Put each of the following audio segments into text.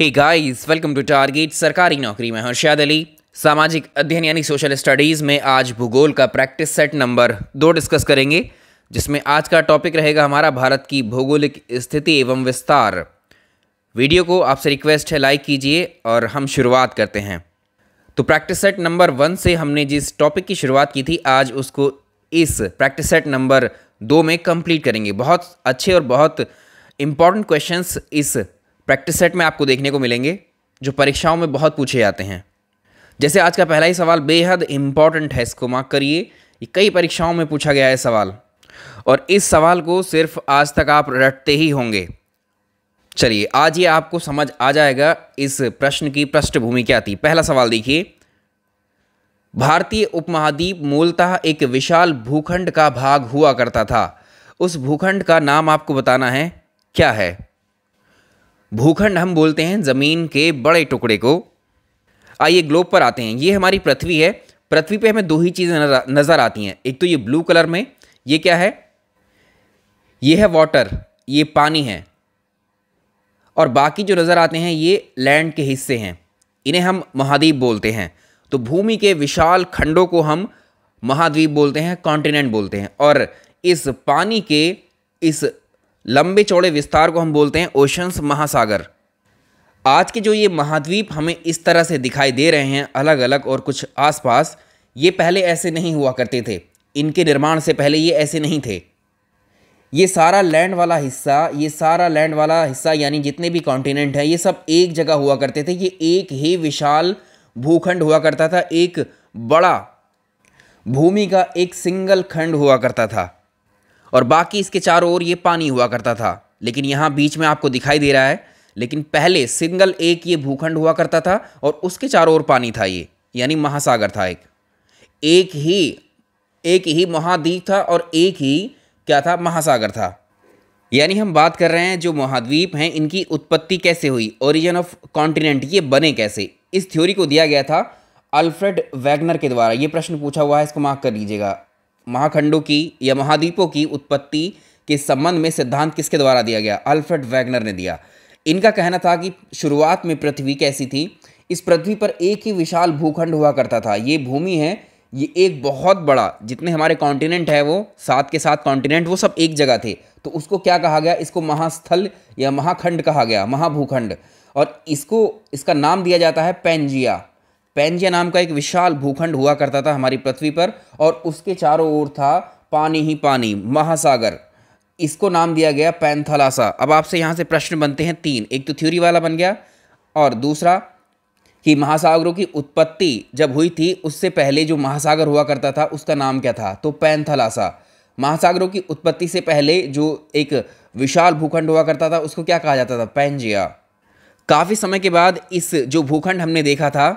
hey guys welcome to target सरकारी नौकरी में हर्षाद अली सामाजिक अध्ययन यानी सोशल स्टडीज़ में आज भूगोल का प्रैक्टिस सेट नंबर दो डिस्कस करेंगे जिसमें आज का टॉपिक रहेगा हमारा भारत की भौगोलिक स्थिति एवं विस्तार वीडियो को आपसे रिक्वेस्ट है लाइक कीजिए और हम शुरुआत करते हैं तो प्रैक्टिस सेट नंबर वन से हमने जिस टॉपिक की शुरुआत की थी आज उसको इस प्रैक्टिस सेट नंबर दो में कंप्लीट करेंगे बहुत अच्छे और बहुत इम्पॉर्टेंट क्वेश्चंस इस प्रैक्टिस सेट में आपको देखने को मिलेंगे जो परीक्षाओं में बहुत पूछे जाते हैं जैसे आज का पहला ही सवाल बेहद इंपॉर्टेंट है इसको मार्क करिए कई परीक्षाओं में पूछा गया है सवाल और इस सवाल को सिर्फ आज तक आप रटते ही होंगे चलिए आज ये आपको समझ आ जाएगा इस प्रश्न की पृष्ठभूमि क्या थी पहला सवाल देखिए भारतीय उपमहाद्वीप मूलतः एक विशाल भूखंड का भाग हुआ करता था उस भूखंड का नाम आपको बताना है क्या है भूखंड हम बोलते हैं ज़मीन के बड़े टुकड़े को आइए ग्लोब पर आते हैं ये हमारी पृथ्वी है पृथ्वी पे हमें दो ही चीज़ें नज़र आती हैं एक तो ये ब्लू कलर में ये क्या है ये है वाटर ये पानी है और बाकी जो नज़र आते हैं ये लैंड के हिस्से हैं इन्हें हम महाद्वीप बोलते हैं तो भूमि के विशाल खंडों को हम महाद्वीप बोलते हैं कॉन्टिनेंट बोलते हैं और इस पानी के इस लंबे चौड़े विस्तार को हम बोलते हैं ओशंस महासागर आज के जो ये महाद्वीप हमें इस तरह से दिखाई दे रहे हैं अलग अलग और कुछ आसपास ये पहले ऐसे नहीं हुआ करते थे इनके निर्माण से पहले ये ऐसे नहीं थे ये सारा लैंड वाला हिस्सा ये सारा लैंड वाला हिस्सा यानी जितने भी कॉन्टिनेंट हैं ये सब एक जगह हुआ करते थे ये एक ही विशाल भूखंड हुआ करता था एक बड़ा भूमि का एक सिंगल खंड हुआ करता था और बाकी इसके चारों ओर ये पानी हुआ करता था लेकिन यहाँ बीच में आपको दिखाई दे रहा है लेकिन पहले सिंगल एक ये भूखंड हुआ करता था और उसके चारों ओर पानी था ये यानी महासागर था एक एक ही एक ही महाद्वीप था और एक ही क्या था महासागर था यानी हम बात कर रहे हैं जो महाद्वीप हैं इनकी उत्पत्ति कैसे हुई ओरिजिन ऑफ कॉन्टिनेंट ये बने कैसे इस थ्योरी को दिया गया था अल्फ्रेड वैगनर के द्वारा ये प्रश्न पूछा हुआ है इसको मार्क कर लीजिएगा महाखंडों की या महाद्वीपों की उत्पत्ति के संबंध में सिद्धांत किसके द्वारा दिया गया अल्फ्रेड वैगनर ने दिया इनका कहना था कि शुरुआत में पृथ्वी कैसी थी इस पृथ्वी पर एक ही विशाल भूखंड हुआ करता था ये भूमि है ये एक बहुत बड़ा जितने हमारे कॉन्टिनेंट है वो सात के साथ कॉन्टिनेंट वो सब एक जगह थे तो उसको क्या कहा गया इसको महास्थल या महाखंड कहा गया महाभूखंड और इसको इसका नाम दिया जाता है पेंजिया पेंजिया नाम का एक विशाल भूखंड हुआ करता था हमारी पृथ्वी पर और उसके चारों ओर था पानी ही पानी महासागर इसको नाम दिया गया पैंथलासा अब आपसे यहाँ से प्रश्न बनते हैं तीन एक तो थ्योरी वाला बन गया और दूसरा कि महासागरों की उत्पत्ति जब हुई थी उससे पहले जो महासागर हुआ करता था उसका नाम क्या था तो पैंथलासा महासागरों की उत्पत्ति से पहले जो एक विशाल भूखंड हुआ करता था उसको क्या कहा जाता था पैंजिया काफ़ी समय के बाद इस जो भूखंड हमने देखा था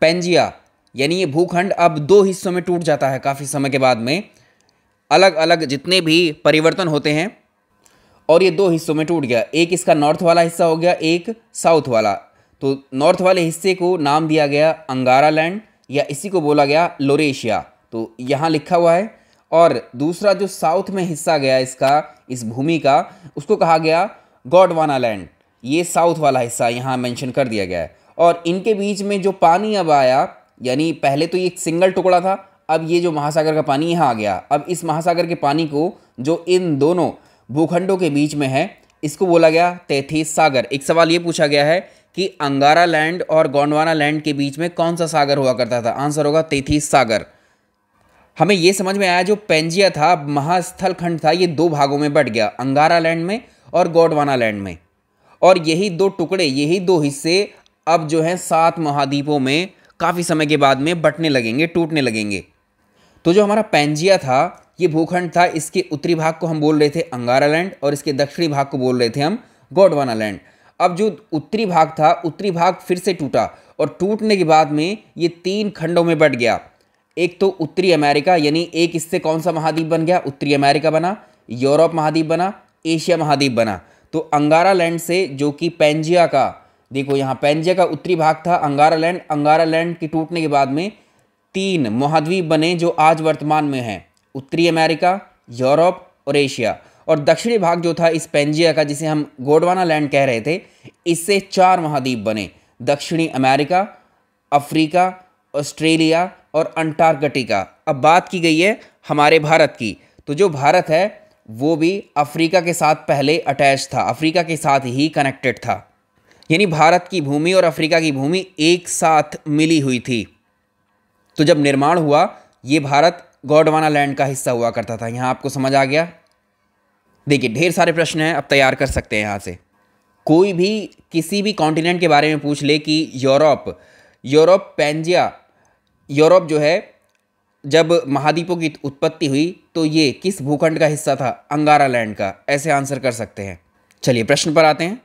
पेंजिया यानी ये भूखंड अब दो हिस्सों में टूट जाता है काफ़ी समय के बाद में अलग अलग जितने भी परिवर्तन होते हैं और ये दो हिस्सों में टूट गया एक इसका नॉर्थ वाला हिस्सा हो गया एक साउथ वाला तो नॉर्थ वाले हिस्से को नाम दिया गया अंगारा लैंड या इसी को बोला गया लोरेशिया तो यहाँ लिखा हुआ है और दूसरा जो साउथ में हिस्सा गया इसका इस भूमि का उसको कहा गया गॉडवाना लैंड ये साउथ वाला हिस्सा यहाँ मेंशन कर दिया गया है और इनके बीच में जो पानी अब आया यानी पहले तो ये एक सिंगल टुकड़ा था अब ये जो महासागर का पानी यहाँ आ गया अब इस महासागर के पानी को जो इन दोनों भूखंडों के बीच में है इसको बोला गया तैथीस सागर एक सवाल ये पूछा गया है कि अंगारा लैंड और गोंडवाना लैंड के बीच में कौन सा सागर हुआ करता था आंसर होगा तैथीस सागर हमें ये समझ में आया जो पेंजिया था महास्थल खंड था ये दो भागों में बट गया अंगारा लैंड में और गोडवाना लैंड में और यही दो टुकड़े यही दो हिस्से अब जो है सात महाद्वीपों में काफ़ी समय के बाद में बटने लगेंगे टूटने लगेंगे तो जो हमारा पेंजिया था ये भूखंड था इसके उत्तरी भाग को हम बोल रहे थे अंगारा लैंड और इसके दक्षिणी भाग को बोल रहे थे हम गोडवाना लैंड अब जो उत्तरी भाग था उत्तरी भाग फिर से टूटा और टूटने के बाद में ये तीन खंडों में बट गया एक तो उत्तरी अमेरिका यानी एक इससे कौन सा महाद्वीप बन गया उत्तरी अमेरिका बना यूरोप महाद्वीप बना एशिया महाद्वीप बना तो अंगारा लैंड से जो कि पेंजिया का देखो यहाँ पैंजिया का उत्तरी भाग था अंगारा लैंड अंगारा लैंड के टूटने के बाद में तीन महाद्वीप बने जो आज वर्तमान में हैं उत्तरी अमेरिका यूरोप और एशिया और दक्षिणी भाग जो था इस पेंजिया का जिसे हम गोडवाना लैंड कह रहे थे इससे चार महाद्वीप बने दक्षिणी अमेरिका अफ्रीका ऑस्ट्रेलिया और अंटार्कटिका अब बात की गई है हमारे भारत की तो जो भारत है वो भी अफ्रीका के साथ पहले अटैच था अफ्रीका के साथ ही कनेक्टेड था यानी भारत की भूमि और अफ्रीका की भूमि एक साथ मिली हुई थी तो जब निर्माण हुआ ये भारत गौडवाना लैंड का हिस्सा हुआ करता था यहाँ आपको समझ आ गया देखिए ढेर सारे प्रश्न हैं अब तैयार कर सकते हैं यहाँ से कोई भी किसी भी कॉन्टिनेंट के बारे में पूछ ले कि यूरोप यूरोप पेंजिया यूरोप जो है जब महाद्वीपों की उत्पत्ति हुई तो ये किस भूखंड का हिस्सा था अंगारा लैंड का ऐसे आंसर कर सकते हैं चलिए प्रश्न पर आते हैं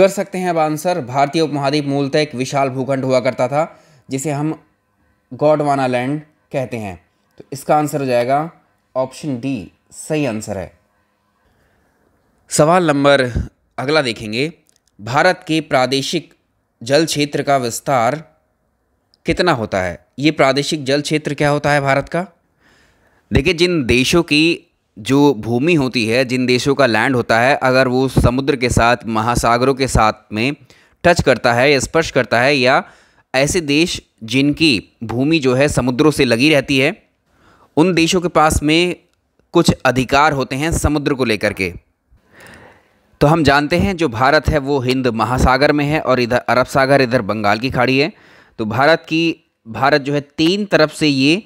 कर सकते हैं अब आंसर भारतीय उपमहाद्वीप मूलतः एक विशाल भूखंड हुआ करता था जिसे हम गॉडवाना लैंड कहते हैं तो इसका आंसर हो जाएगा ऑप्शन डी सही आंसर है सवाल नंबर अगला देखेंगे भारत के प्रादेशिक जल क्षेत्र का विस्तार कितना होता है ये प्रादेशिक जल क्षेत्र क्या होता है भारत का देखिए जिन देशों की जो भूमि होती है जिन देशों का लैंड होता है अगर वो समुद्र के साथ महासागरों के साथ में टच करता है या स्पर्श करता है या ऐसे देश जिनकी भूमि जो है समुद्रों से लगी रहती है उन देशों के पास में कुछ अधिकार होते हैं समुद्र को लेकर के तो हम जानते हैं जो भारत है वो हिंद महासागर में है और इधर अरब सागर इधर बंगाल की खाड़ी है तो भारत की भारत जो है तीन तरफ से ये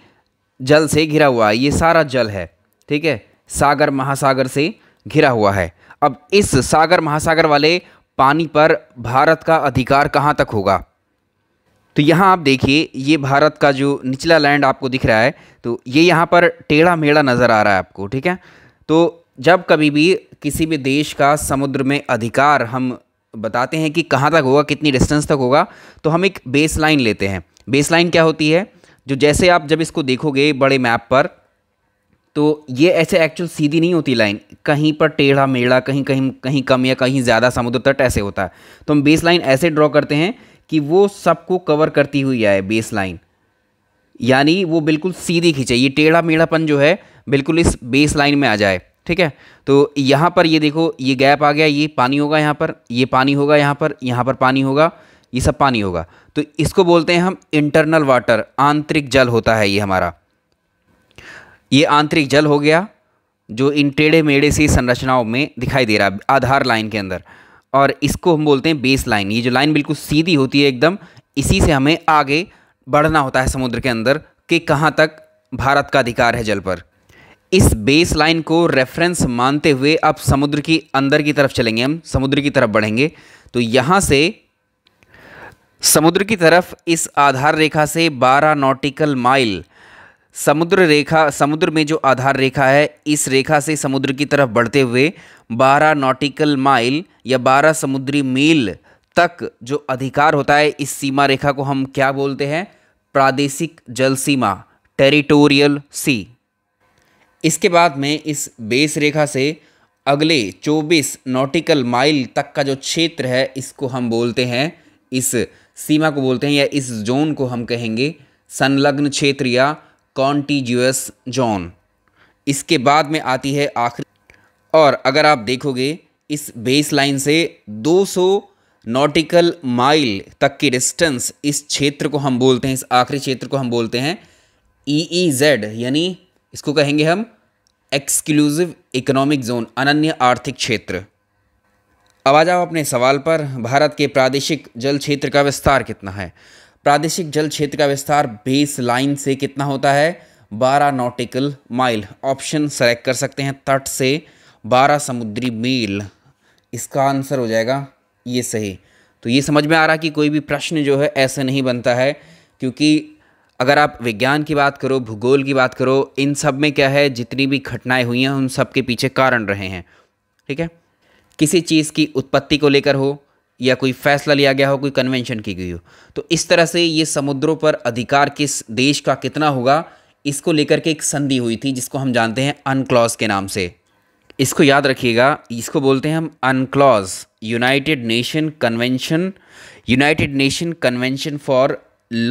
जल से घिरा हुआ है ये सारा जल है ठीक है सागर महासागर से घिरा हुआ है अब इस सागर महासागर वाले पानी पर भारत का अधिकार कहाँ तक होगा तो यहाँ आप देखिए ये भारत का जो निचला लैंड आपको दिख रहा है तो ये यहाँ पर टेढ़ा मेढ़ा नज़र आ रहा है आपको ठीक है तो जब कभी भी किसी भी देश का समुद्र में अधिकार हम बताते हैं कि कहाँ तक होगा कितनी डिस्टेंस तक होगा तो हम एक बेस लाइन लेते हैं बेस लाइन क्या होती है जो जैसे आप जब इसको देखोगे बड़े मैप पर तो ये ऐसे एक्चुअल सीधी नहीं होती लाइन कहीं पर टेढ़ा मेढ़ा कहीं कहीं कहीं कम या कहीं ज़्यादा समुद्र तट ऐसे होता है तो हम बेस लाइन ऐसे ड्रॉ करते हैं कि वो सबको कवर करती हुई आए बेस लाइन यानी वो बिल्कुल सीधी खींचे ये टेढ़ा मेढ़ापन जो है बिल्कुल इस बेस लाइन में आ जाए ठीक है तो यहाँ पर ये देखो ये गैप आ गया ये पानी होगा यहाँ पर ये पानी होगा यहाँ पर यहाँ पर पानी होगा ये सब पानी होगा तो इसको बोलते हैं हम इंटरनल वाटर आंतरिक जल होता है ये हमारा ये आंतरिक जल हो गया जो इन टेढ़े मेढ़े सी संरचनाओं में दिखाई दे रहा है आधार लाइन के अंदर और इसको हम बोलते हैं बेस लाइन ये जो लाइन बिल्कुल सीधी होती है एकदम इसी से हमें आगे बढ़ना होता है समुद्र के अंदर कि कहाँ तक भारत का अधिकार है जल पर इस बेस लाइन को रेफरेंस मानते हुए अब समुद्र की अंदर की तरफ चलेंगे हम समुद्र की तरफ बढ़ेंगे तो यहाँ से समुद्र की तरफ इस आधार रेखा से 12 नॉटिकल माइल समुद्र रेखा समुद्र में जो आधार रेखा है इस रेखा से समुद्र की तरफ बढ़ते हुए 12 नॉटिकल माइल या 12 समुद्री मील तक जो अधिकार होता है इस सीमा रेखा को हम क्या बोलते हैं प्रादेशिक जल सीमा टेरिटोरियल सी इसके बाद में इस बेस रेखा से अगले 24 नॉटिकल माइल तक का जो क्षेत्र है इसको हम बोलते हैं इस सीमा को बोलते हैं या इस जोन को हम कहेंगे संलग्न क्षेत्र या कॉन्टीजस जोन इसके बाद में आती है आखिरी और अगर आप देखोगे इस बेस लाइन से 200 नॉटिकल माइल तक की डिस्टेंस इस क्षेत्र को हम बोलते हैं इस आखिरी क्षेत्र को हम बोलते हैं ई ई जेड यानी इसको कहेंगे हम एक्सक्लूसिव इकोनॉमिक जोन अनन्य आर्थिक क्षेत्र अब आ जाओ अपने सवाल पर भारत के प्रादेशिक जल क्षेत्र का विस्तार कितना है प्रादेशिक जल क्षेत्र का विस्तार बेस लाइन से कितना होता है 12 नॉटिकल माइल ऑप्शन सेलेक्ट कर सकते हैं तट से 12 समुद्री मील इसका आंसर हो जाएगा ये सही तो ये समझ में आ रहा कि कोई भी प्रश्न जो है ऐसे नहीं बनता है क्योंकि अगर आप विज्ञान की बात करो भूगोल की बात करो इन सब में क्या है जितनी भी घटनाएं हुई हैं उन सब के पीछे कारण रहे हैं ठीक है किसी चीज़ की उत्पत्ति को लेकर हो या कोई फैसला लिया गया हो कोई कन्वेंशन की गई हो तो इस तरह से ये समुद्रों पर अधिकार किस देश का कितना होगा इसको लेकर के एक संधि हुई थी जिसको हम जानते हैं अनक्लॉज के नाम से इसको याद रखिएगा इसको बोलते हैं हम UNCLOS United Nation convention United Nation convention for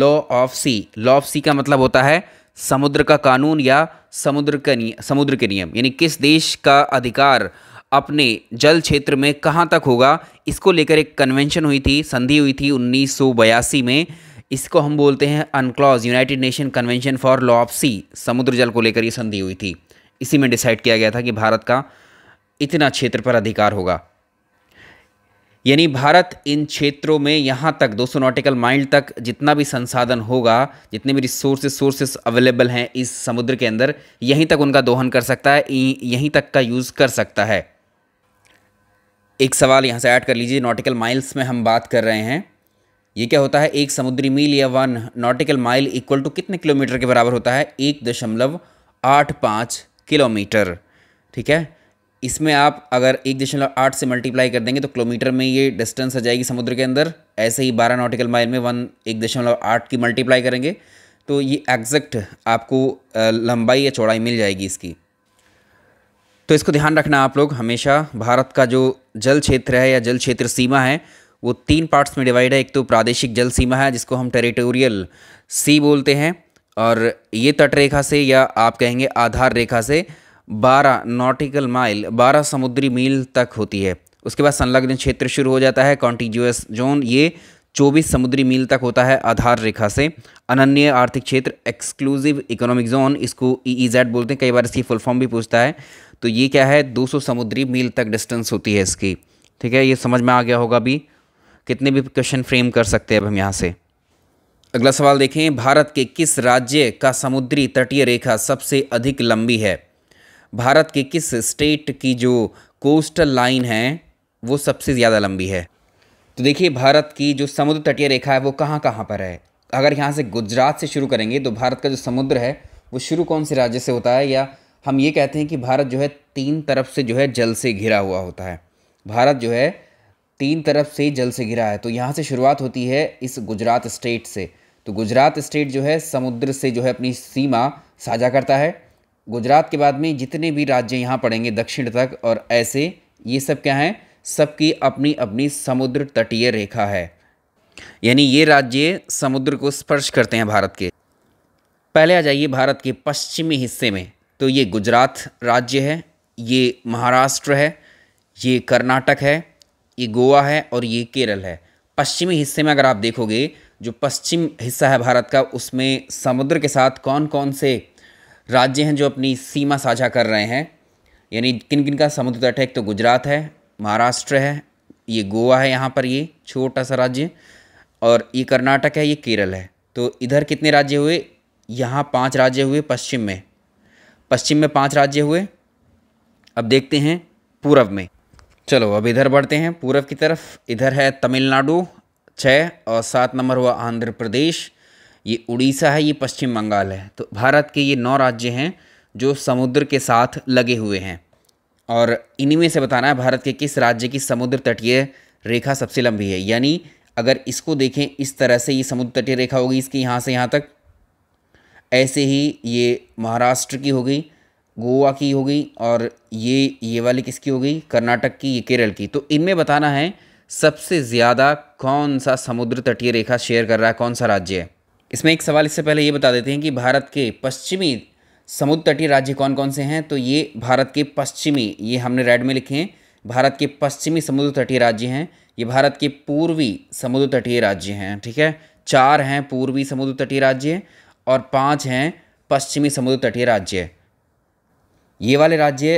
law of sea law of sea का मतलब होता है समुद्र का कानून या समुद्र का समुद्र के नियम यानी किस देश का अधिकार अपने जल क्षेत्र में कहाँ तक होगा इसको लेकर एक कन्वेंशन हुई थी संधि हुई थी उन्नीस में इसको हम बोलते हैं UNCLOS United Nation convention for law of sea समुद्र जल को लेकर ये संधि हुई थी इसी में डिसाइड किया गया था कि भारत का इतना क्षेत्र पर अधिकार होगा यानी भारत इन क्षेत्रों में यहाँ तक 200 नॉटिकल माइल तक जितना भी संसाधन होगा जितने भी रिसोर्सेज सोर्सेस अवेलेबल हैं इस समुद्र के अंदर यहीं तक उनका दोहन कर सकता है यहीं तक का यूज़ कर सकता है एक सवाल यहाँ से ऐड कर लीजिए नॉटिकल माइल्स में हम बात कर रहे हैं ये क्या होता है एक समुद्री मील या one nautical mile equal to कितने किलोमीटर के बराबर होता है एक दशमलव आठ पाँच किलोमीटर ठीक है इसमें आप अगर एक दशमलव आठ से मल्टीप्लाई कर देंगे तो किलोमीटर में ये डिस्टेंस आ जाएगी समुद्र के अंदर ऐसे ही बारह नॉटिकल माइल में वन एक दशमलव आठ की मल्टीप्लाई करेंगे तो ये एग्जैक्ट आपको लंबाई या चौड़ाई मिल जाएगी इसकी तो इसको ध्यान रखना आप लोग हमेशा भारत का जो जल क्षेत्र है या जल क्षेत्र सीमा है वो तीन पार्ट्स में डिवाइड है एक तो प्रादेशिक जल सीमा है जिसको हम टेरिटोरियल सी बोलते हैं और ये तट रेखा से या आप कहेंगे आधार रेखा से 12 नॉटिकल माइल 12 समुद्री मील तक होती है उसके बाद संलग्न क्षेत्र शुरू हो जाता है कॉन्टिजुअस जोन ये 24 समुद्री मील तक होता है आधार रेखा से अनन्य आर्थिक क्षेत्र एक्सक्लूसिव इकोनॉमिक जोन इसको ई e e बोलते हैं कई बार इसकी फुल फॉर्म भी पूछता है तो ये क्या है 200 समुद्री मील तक डिस्टेंस होती है इसकी ठीक है ये समझ में आ गया होगा अभी कितने भी क्वेश्चन फ्रेम कर सकते हैं अब हम यहाँ से अगला सवाल देखें भारत के किस राज्य का समुद्री तटीय रेखा सबसे अधिक लंबी है भारत के किस स्टेट की जो कोस्टल लाइन है वो सबसे ज़्यादा लंबी है तो देखिए भारत की जो समुद्र तटीय रेखा है वो कहाँ कहाँ पर है अगर यहाँ से गुजरात से शुरू करेंगे तो भारत का जो समुद्र है वो शुरू कौन से राज्य से होता है या हम ये कहते हैं कि भारत जो है तीन तरफ से जो है जल से घिरा हुआ होता है भारत जो है तीन तरफ से जल से घिरा है तो यहाँ से शुरुआत होती है इस गुजरात स्टेट से तो गुजरात स्टेट जो है समुद्र से जो है अपनी सीमा साझा करता है गुजरात के बाद में जितने भी राज्य यहाँ पड़ेंगे दक्षिण तक और ऐसे ये सब क्या हैं सबकी अपनी अपनी समुद्र तटीय रेखा है यानी ये राज्य समुद्र को स्पर्श करते हैं भारत के पहले आ जाइए भारत के पश्चिमी हिस्से में तो ये गुजरात राज्य है ये महाराष्ट्र है ये कर्नाटक है ये गोवा है और ये केरल है पश्चिमी हिस्से में अगर आप देखोगे जो पश्चिम हिस्सा है भारत का उसमें समुद्र के साथ कौन कौन से राज्य हैं जो अपनी सीमा साझा कर रहे हैं यानी किन किन का समुद्र तट है एक तो गुजरात है महाराष्ट्र है ये गोवा है यहाँ पर ये छोटा सा राज्य और ये कर्नाटक है ये केरल है तो इधर कितने राज्य हुए यहाँ पांच राज्य हुए पश्चिम में पश्चिम में पाँच राज्य हुए अब देखते हैं पूरब में चलो अब इधर बढ़ते हैं पूरब की तरफ इधर है तमिलनाडु छः और सात नंबर हुआ आंध्र प्रदेश ये उड़ीसा है ये पश्चिम बंगाल है तो भारत के ये नौ राज्य हैं जो समुद्र के साथ लगे हुए हैं और इन्हीं में से बताना है भारत के किस राज्य की समुद्र तटीय रेखा सबसे लंबी है यानी अगर इसको देखें इस तरह से ये समुद्र तटीय रेखा होगी इसकी यहाँ से यहाँ तक ऐसे ही ये महाराष्ट्र की हो गई गोवा की हो गई और ये ये वाली किसकी हो गई कर्नाटक की ये केरल की तो इनमें बताना है सबसे ज़्यादा कौन सा समुद्र तटीय रेखा शेयर कर रहा है कौन सा राज्य है इसमें एक सवाल इससे पहले ये बता देते हैं कि भारत के पश्चिमी समुद्र तटीय राज्य कौन कौन से हैं तो ये भारत के पश्चिमी ये हमने रेड में लिखे हैं भारत के पश्चिमी समुद्र तटीय राज्य हैं ये भारत के पूर्वी समुद्र तटीय राज्य हैं ठीक है चार हैं पूर्वी समुद्र तटीय राज्य और पाँच हैं पश्चिमी समुद्र तटीय राज्य ये वाले राज्य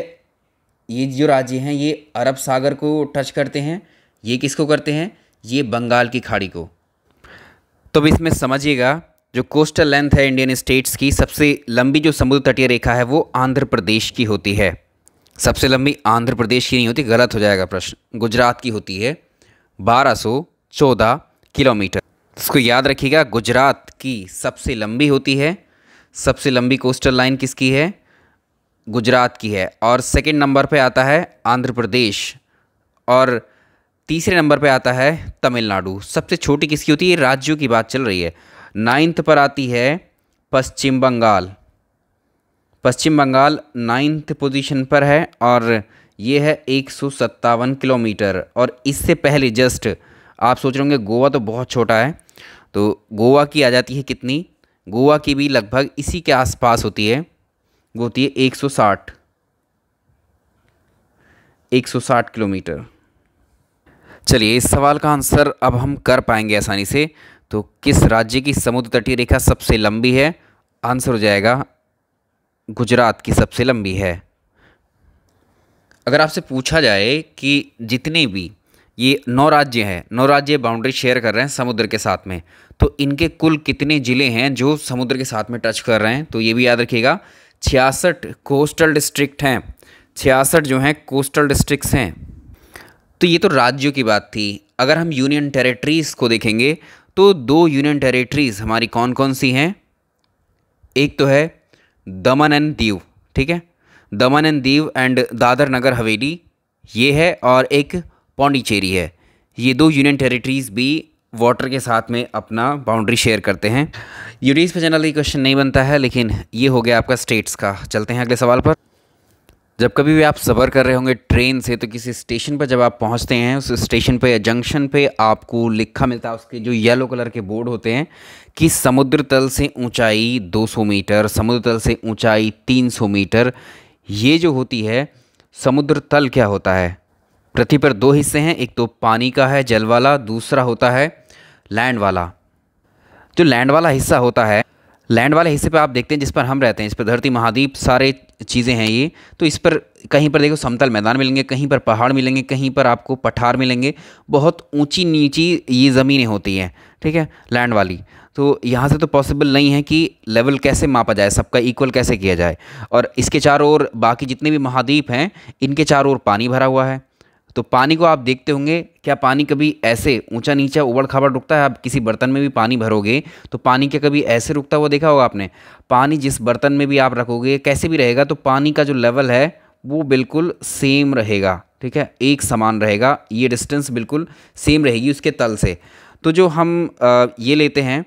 ये जो राज्य हैं ये अरब सागर को टच करते हैं ये किसको करते हैं ये बंगाल की खाड़ी को तो अब इसमें समझिएगा जो कोस्टल लेंथ है इंडियन स्टेट्स की सबसे लंबी जो समुद्र तटीय रेखा है वो आंध्र प्रदेश की होती है सबसे लंबी आंध्र प्रदेश की नहीं होती गलत हो जाएगा प्रश्न गुजरात की होती है बारह सौ चौदह किलोमीटर इसको याद रखिएगा गुजरात की सबसे लंबी होती है सबसे लंबी कोस्टल लाइन किसकी है गुजरात की है और सेकंड नंबर पे आता है आंध्र प्रदेश और तीसरे नंबर पे आता है तमिलनाडु सबसे छोटी किसकी होती है राज्यों की बात चल रही है नाइन्थ पर आती है पश्चिम बंगाल पश्चिम बंगाल नाइन्थ पोजीशन पर है और ये है एक किलोमीटर और इससे पहले जस्ट आप सोच रहे होंगे गोवा तो बहुत छोटा है तो गोवा की आ जाती है कितनी गोवा की भी लगभग इसी के आसपास होती है वो होती है 160 160 किलोमीटर चलिए इस सवाल का आंसर अब हम कर पाएंगे आसानी से तो किस राज्य की समुद्र तटीय रेखा सबसे लंबी है आंसर हो जाएगा गुजरात की सबसे लंबी है अगर आपसे पूछा जाए कि जितने भी ये नौ राज्य हैं नौ राज्य बाउंड्री शेयर कर रहे हैं समुद्र के साथ में तो इनके कुल कितने ज़िले हैं जो समुद्र के साथ में टच कर रहे हैं तो ये भी याद रखिएगा छियासठ कोस्टल डिस्ट्रिक्ट हैं छियासठ जो हैं कोस्टल डिस्ट्रिक्ट हैं तो ये तो राज्यों की बात थी अगर हम यूनियन टेरेटरीज़ को देखेंगे तो दो यूनियन टेरेटरीज़ हमारी कौन कौन सी हैं एक तो है दमन एंड दीव ठीक है दमन एंड दीव एंड दादर नगर हवेली ये है और एक पौंडीचेरी है ये दो यूनियन टेरिटरीज़ भी वाटर के साथ में अपना बाउंड्री शेयर करते हैं यूडीज पर जनरली क्वेश्चन नहीं बनता है लेकिन ये हो गया आपका स्टेट्स का चलते हैं अगले सवाल पर जब कभी भी आप सफ़र कर रहे होंगे ट्रेन से तो किसी स्टेशन पर जब आप पहुंचते हैं उस स्टेशन पर या जंक्शन पर आपको लिखा मिलता है उसके जो येलो कलर के बोर्ड होते हैं कि समुद्र तल से ऊंचाई 200 मीटर समुद्र तल से ऊंचाई 300 मीटर ये जो होती है समुद्र तल क्या होता है पृथ्वी पर दो हिस्से हैं एक तो पानी का है जल वाला दूसरा होता है लैंड वाला जो लैंड वाला हिस्सा होता है लैंड वाले हिस्से पर आप देखते हैं जिस पर हम रहते हैं इस पर धरती महाद्वीप सारे चीज़ें हैं ये तो इस पर कहीं पर देखो समतल मैदान मिलेंगे कहीं पर पहाड़ मिलेंगे कहीं पर आपको पठार मिलेंगे बहुत ऊंची नीची ये ज़मीनें होती हैं ठीक है लैंड वाली तो यहाँ से तो पॉसिबल नहीं है कि लेवल कैसे मापा जाए सबका इक्वल कैसे किया जाए और इसके चारों ओर बाकी जितने भी महाद्वीप हैं इनके चारों ओर पानी भरा हुआ है तो पानी को आप देखते होंगे क्या पानी कभी ऐसे ऊंचा नीचा उबड़ खाबड़ रुकता है आप किसी बर्तन में भी पानी भरोगे तो पानी क्या कभी ऐसे रुकता हुआ देखा होगा आपने पानी जिस बर्तन में भी आप रखोगे कैसे भी रहेगा तो पानी का जो लेवल है वो बिल्कुल सेम रहेगा ठीक है एक समान रहेगा ये डिस्टेंस बिल्कुल सेम रहेगी उसके तल से तो जो हम ये लेते हैं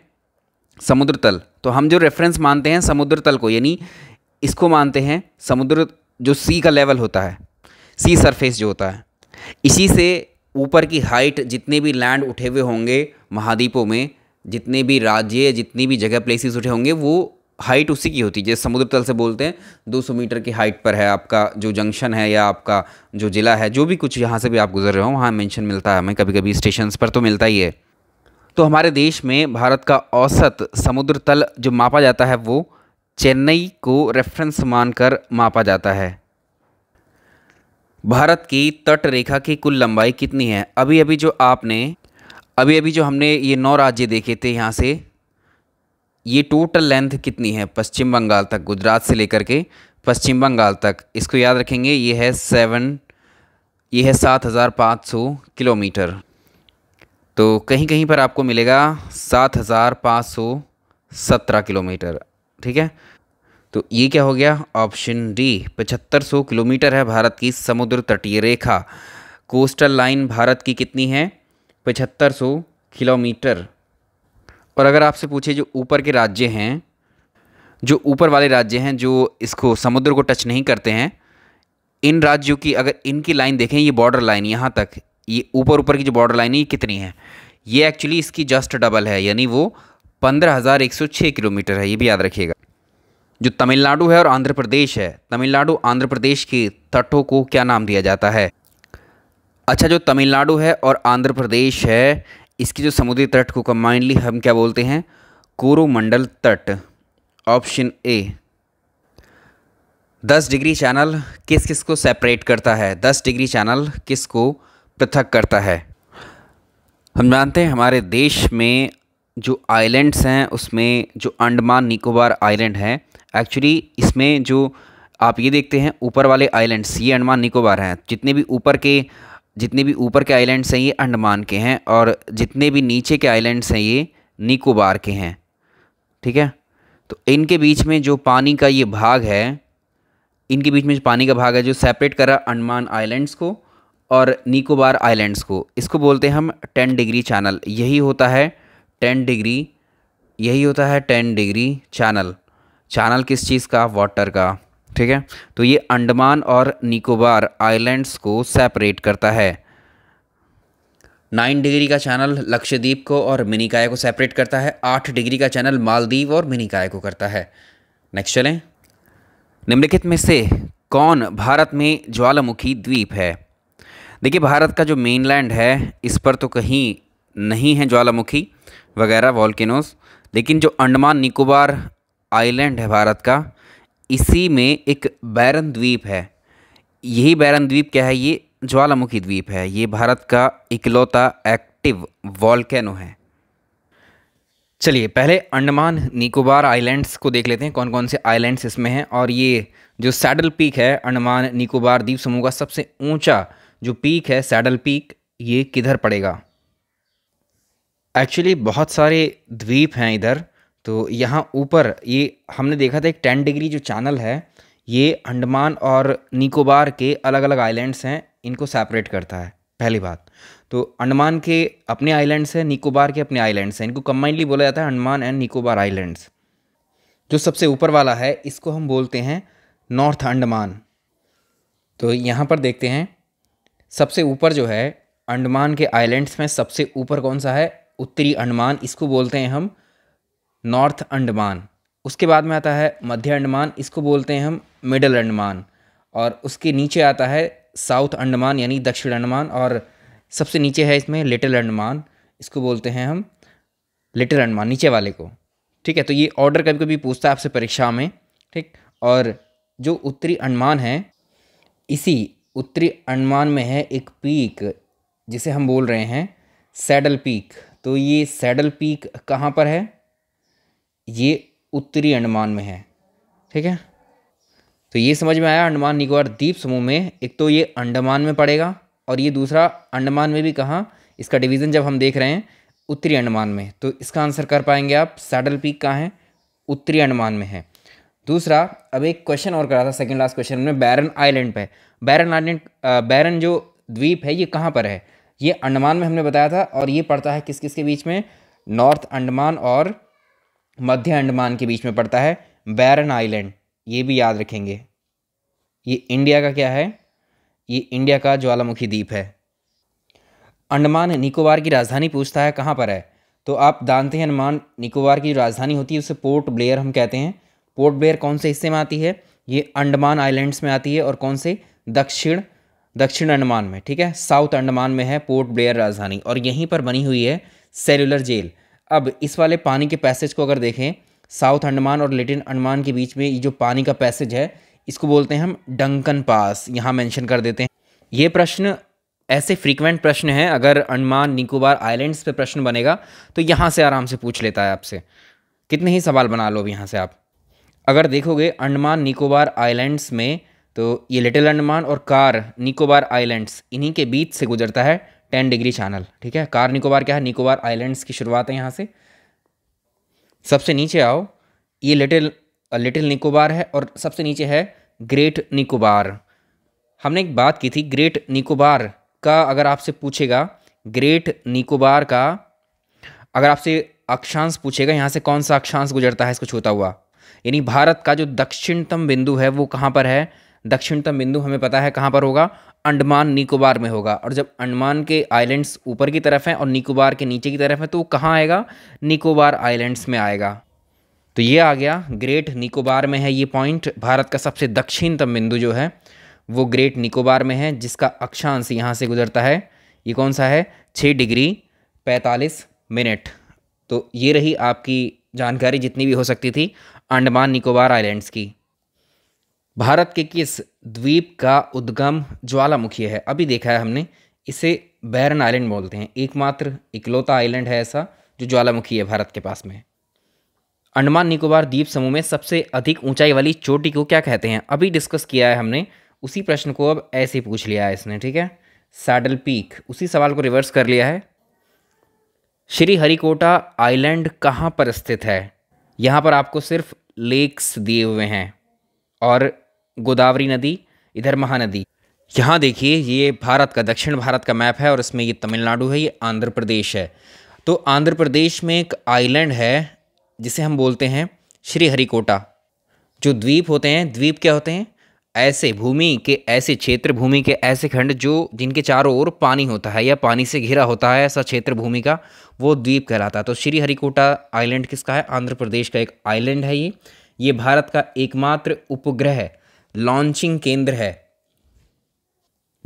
समुद्र तल तो हम जो रेफरेंस मानते हैं समुद्र तल को यानी इसको मानते हैं समुद्र जो सी का लेवल होता है सी सरफेस जो होता है इसी से ऊपर की हाइट जितने भी लैंड उठे हुए होंगे महाद्वीपों में जितने भी राज्य जितनी भी जगह प्लेसेस उठे होंगे वो हाइट उसी की होती है जैसे समुद्र तल से बोलते हैं 200 मीटर की हाइट पर है आपका जो जंक्शन है या आपका जो ज़िला है जो भी कुछ यहाँ से भी आप गुजर रहे हो वहाँ मेंशन मिलता है हमें कभी कभी स्टेशन पर तो मिलता ही है तो हमारे देश में भारत का औसत समुद्र तल जो मापा जाता है वो चेन्नई को रेफरेंस मानकर मापा जाता है भारत की तट रेखा की कुल लंबाई कितनी है अभी अभी जो आपने अभी अभी जो हमने ये नौ राज्य देखे थे यहाँ से ये टोटल लेंथ कितनी है पश्चिम बंगाल तक गुजरात से लेकर के पश्चिम बंगाल तक इसको याद रखेंगे ये है सेवन ये है सात हज़ार पाँच सौ किलोमीटर तो कहीं कहीं पर आपको मिलेगा सात हज़ार पाँच सौ सत्रह किलोमीटर ठीक है तो ये क्या हो गया ऑप्शन डी पचहत्तर सौ किलोमीटर है भारत की समुद्र तटीय रेखा कोस्टल लाइन भारत की कितनी है पचहत्तर सौ किलोमीटर और अगर आपसे पूछे जो ऊपर के राज्य हैं जो ऊपर वाले राज्य हैं जो इसको समुद्र को टच नहीं करते हैं इन राज्यों की अगर इनकी लाइन देखें ये बॉर्डर लाइन यहाँ तक ये ऊपर ऊपर की जो बॉर्डर लाइन है ये कितनी है ये एक्चुअली इसकी जस्ट डबल है यानी वो पंद्रह हज़ार एक सौ छः किलोमीटर है ये भी याद रखिएगा जो तमिलनाडु है और आंध्र प्रदेश है तमिलनाडु आंध्र प्रदेश के तटों को क्या नाम दिया जाता है अच्छा जो तमिलनाडु है और आंध्र प्रदेश है इसके जो समुद्री तट को कम्बाइंडली हम क्या बोलते हैं कोरोमंडल तट ऑप्शन ए दस डिग्री चैनल किस किस को सेपरेट करता है दस डिग्री चैनल किस को पृथक करता है हम जानते हैं हमारे देश में जो आइलैंड्स हैं उसमें जो अंडमान निकोबार आइलैंड हैं एक्चुअली इसमें जो आप ये देखते हैं ऊपर वाले आइलैंड्स ये अंडमान निकोबार हैं जितने भी ऊपर के जितने भी ऊपर के आइलैंड्स हैं ये अंडमान के हैं और जितने भी नीचे के आइलैंड्स हैं ये निकोबार के हैं ठीक है तो इनके बीच में जो पानी का ये भाग है इनके बीच में जो पानी का भाग है जो सेपरेट कर रहा अंडमान आइलैंड्स को और निकोबार आइलैंड्स को इसको बोलते हैं हम टेन डिग्री चैनल यही होता है टेन डिग्री यही होता है टेन डिग्री चैनल चैनल किस चीज़ का वाटर का ठीक है तो ये अंडमान और निकोबार आइलैंड्स को सेपरेट करता है नाइन डिग्री का चैनल लक्षद्वीप को और मिनीकाय को सेपरेट करता है आठ डिग्री का चैनल मालदीव और मिनीकाय को करता है नेक्स्ट चलें निम्नलिखित में से कौन भारत में ज्वालामुखी द्वीप है देखिए भारत का जो मेनलैंड है इस पर तो कहीं नहीं है ज्वालामुखी वगैरह वॉल्केनोज लेकिन जो अंडमान निकोबार आइलैंड है भारत का इसी में एक बैरन द्वीप है यही बैरन द्वीप क्या है ये ज्वालामुखी द्वीप है ये भारत का इकलौता एक्टिव वॉल्केनो है चलिए पहले अंडमान निकोबार आइलैंड्स को देख लेते हैं कौन कौन से आइलैंड्स इसमें हैं और ये जो सैडल पीक है अंडमान निकोबार द्वीप समूह का सबसे ऊंचा जो पीक है सैडल पीक ये किधर पड़ेगा एक्चुअली बहुत सारे द्वीप हैं इधर तो यहाँ ऊपर ये हमने देखा था एक टेन डिग्री जो चैनल है ये अंडमान और निकोबार के अलग अलग आइलैंड्स हैं इनको सेपरेट करता है पहली बात तो अंडमान के अपने आइलैंड्स हैं निकोबार के अपने आइलैंड्स हैं इनको कम्बाइंडली बोला जाता है अंडमान एंड निकोबार आइलैंड्स जो सबसे ऊपर वाला है इसको हम बोलते हैं नॉर्थ अंडमान तो यहाँ पर देखते हैं सबसे ऊपर जो है अंडमान के आइलैंड्स में सबसे ऊपर कौन सा है उत्तरी अंडमान इसको बोलते हैं हम नॉर्थ अंडमान उसके बाद में आता है मध्य अंडमान इसको बोलते हैं हम मिडल अंडमान और उसके नीचे आता है साउथ अंडमान यानी दक्षिण अंडमान और सबसे नीचे है इसमें लिटिल अंडमान इसको बोलते हैं हम लिटिल अंडमान नीचे वाले को ठीक है तो ये ऑर्डर कभी कभी पूछता है आपसे परीक्षा में ठीक और जो उत्तरी अंडमान है इसी उत्तरी अंडमान में है एक पीक जिसे हम बोल रहे हैं सैडल पीक तो ये सैडल पीक कहाँ पर है ये उत्तरी अंडमान में है ठीक है तो ये समझ में आया अंडमान निकोबार द्वीप समूह में एक तो ये अंडमान में पड़ेगा और ये दूसरा अंडमान में भी कहाँ इसका डिवीज़न जब हम देख रहे हैं उत्तरी अंडमान में तो इसका आंसर कर पाएंगे आप सैडल पीक कहाँ है उत्तरी अंडमान में है दूसरा अब एक क्वेश्चन और करा था सेकंड लास्ट क्वेश्चन में बैरन आइलैंड पे बैरन आइलैंड बैरन जो द्वीप है ये कहाँ पर है ये अंडमान में हमने बताया था और ये पड़ता है किस किस के बीच में नॉर्थ अंडमान और मध्य अंडमान के बीच में पड़ता है बैरन आइलैंड ये भी याद रखेंगे ये इंडिया का क्या है ये इंडिया का ज्वालामुखी द्वीप है अंडमान निकोबार की राजधानी पूछता है कहाँ पर है तो आप जानते हैं अंडमान निकोबार की राजधानी होती है उसे पोर्ट ब्लेयर हम कहते हैं पोर्ट ब्लेयर कौन से हिस्से में आती है ये अंडमान आइलैंड्स में आती है और कौन से दक्षिण दक्षिण अंडमान में ठीक है साउथ अंडमान में है पोर्ट ब्लेयर राजधानी और यहीं पर बनी हुई है सेलुलर जेल अब इस वाले पानी के पैसेज को अगर देखें साउथ अंडमान और लेटिन अंडमान के बीच में ये जो पानी का पैसेज है इसको बोलते हैं हम डंकन पास यहाँ मेंशन कर देते हैं ये प्रश्न ऐसे फ्रीक्वेंट प्रश्न हैं अगर अंडमान निकोबार आइलैंड्स पे प्रश्न बनेगा तो यहाँ से आराम से पूछ लेता है आपसे कितने ही सवाल बना लो अब यहाँ से आप अगर देखोगे अंडमान निकोबार आइलैंड्स में तो ये लिटिल अंडमान और कार निकोबार आइलैंड्स इन्हीं के बीच से गुजरता है टेन डिग्री चैनल ठीक है कार निकोबार क्या है निकोबार आइलैंड्स की शुरुआत है यहाँ से सबसे नीचे आओ ये लिटिल लिटिल निकोबार है और सबसे नीचे है ग्रेट निकोबार हमने एक बात की थी ग्रेट निकोबार का अगर आपसे पूछेगा ग्रेट निकोबार का अगर आपसे अक्षांश पूछेगा यहाँ से कौन सा अक्षांश गुजरता है इसको छूता हुआ यानी भारत का जो दक्षिणतम बिंदु है वो कहाँ पर है दक्षिणतम बिंदु हमें पता है कहाँ पर होगा अंडमान निकोबार में होगा और जब अंडमान के आइलैंड्स ऊपर की तरफ हैं और निकोबार के नीचे की तरफ है तो वो कहाँ आएगा निकोबार आइलैंड्स में आएगा तो ये आ गया ग्रेट निकोबार में है ये पॉइंट भारत का सबसे दक्षिणतम बिंदु जो है वो ग्रेट निकोबार में है जिसका अक्षांश यहाँ से गुजरता है ये कौन सा है छः डिग्री पैंतालीस मिनट तो ये रही आपकी जानकारी जितनी भी हो सकती थी अंडमान निकोबार आइलैंड्स की भारत के किस द्वीप का उद्गम ज्वालामुखी है अभी देखा है हमने इसे बैरन आइलैंड बोलते हैं एकमात्र इकलौता आइलैंड है ऐसा जो ज्वालामुखी है भारत के पास में अंडमान निकोबार द्वीप समूह में सबसे अधिक ऊंचाई वाली चोटी को क्या कहते हैं अभी डिस्कस किया है हमने उसी प्रश्न को अब ऐसे पूछ लिया है इसने ठीक है सैडल पीक उसी सवाल को रिवर्स कर लिया है श्री हरिकोटा आइलैंड कहाँ पर स्थित है यहाँ पर आपको सिर्फ लेक्स दिए हुए हैं और गोदावरी नदी इधर महानदी यहाँ देखिए ये भारत का दक्षिण भारत का मैप है और इसमें ये तमिलनाडु है ये आंध्र प्रदेश है तो आंध्र प्रदेश में एक आइलैंड है जिसे हम बोलते हैं श्रीहरिकोटा जो द्वीप होते हैं द्वीप क्या होते हैं ऐसे भूमि के ऐसे क्षेत्र भूमि के ऐसे खंड जो जिनके चारों ओर पानी होता है या पानी से घिरा होता है ऐसा क्षेत्र भूमि का वो द्वीप कहलाता है तो श्रीहरिकोटा आइलैंड किसका है आंध्र प्रदेश का एक आइलैंड है ये ये भारत का एकमात्र उपग्रह है लॉन्चिंग केंद्र है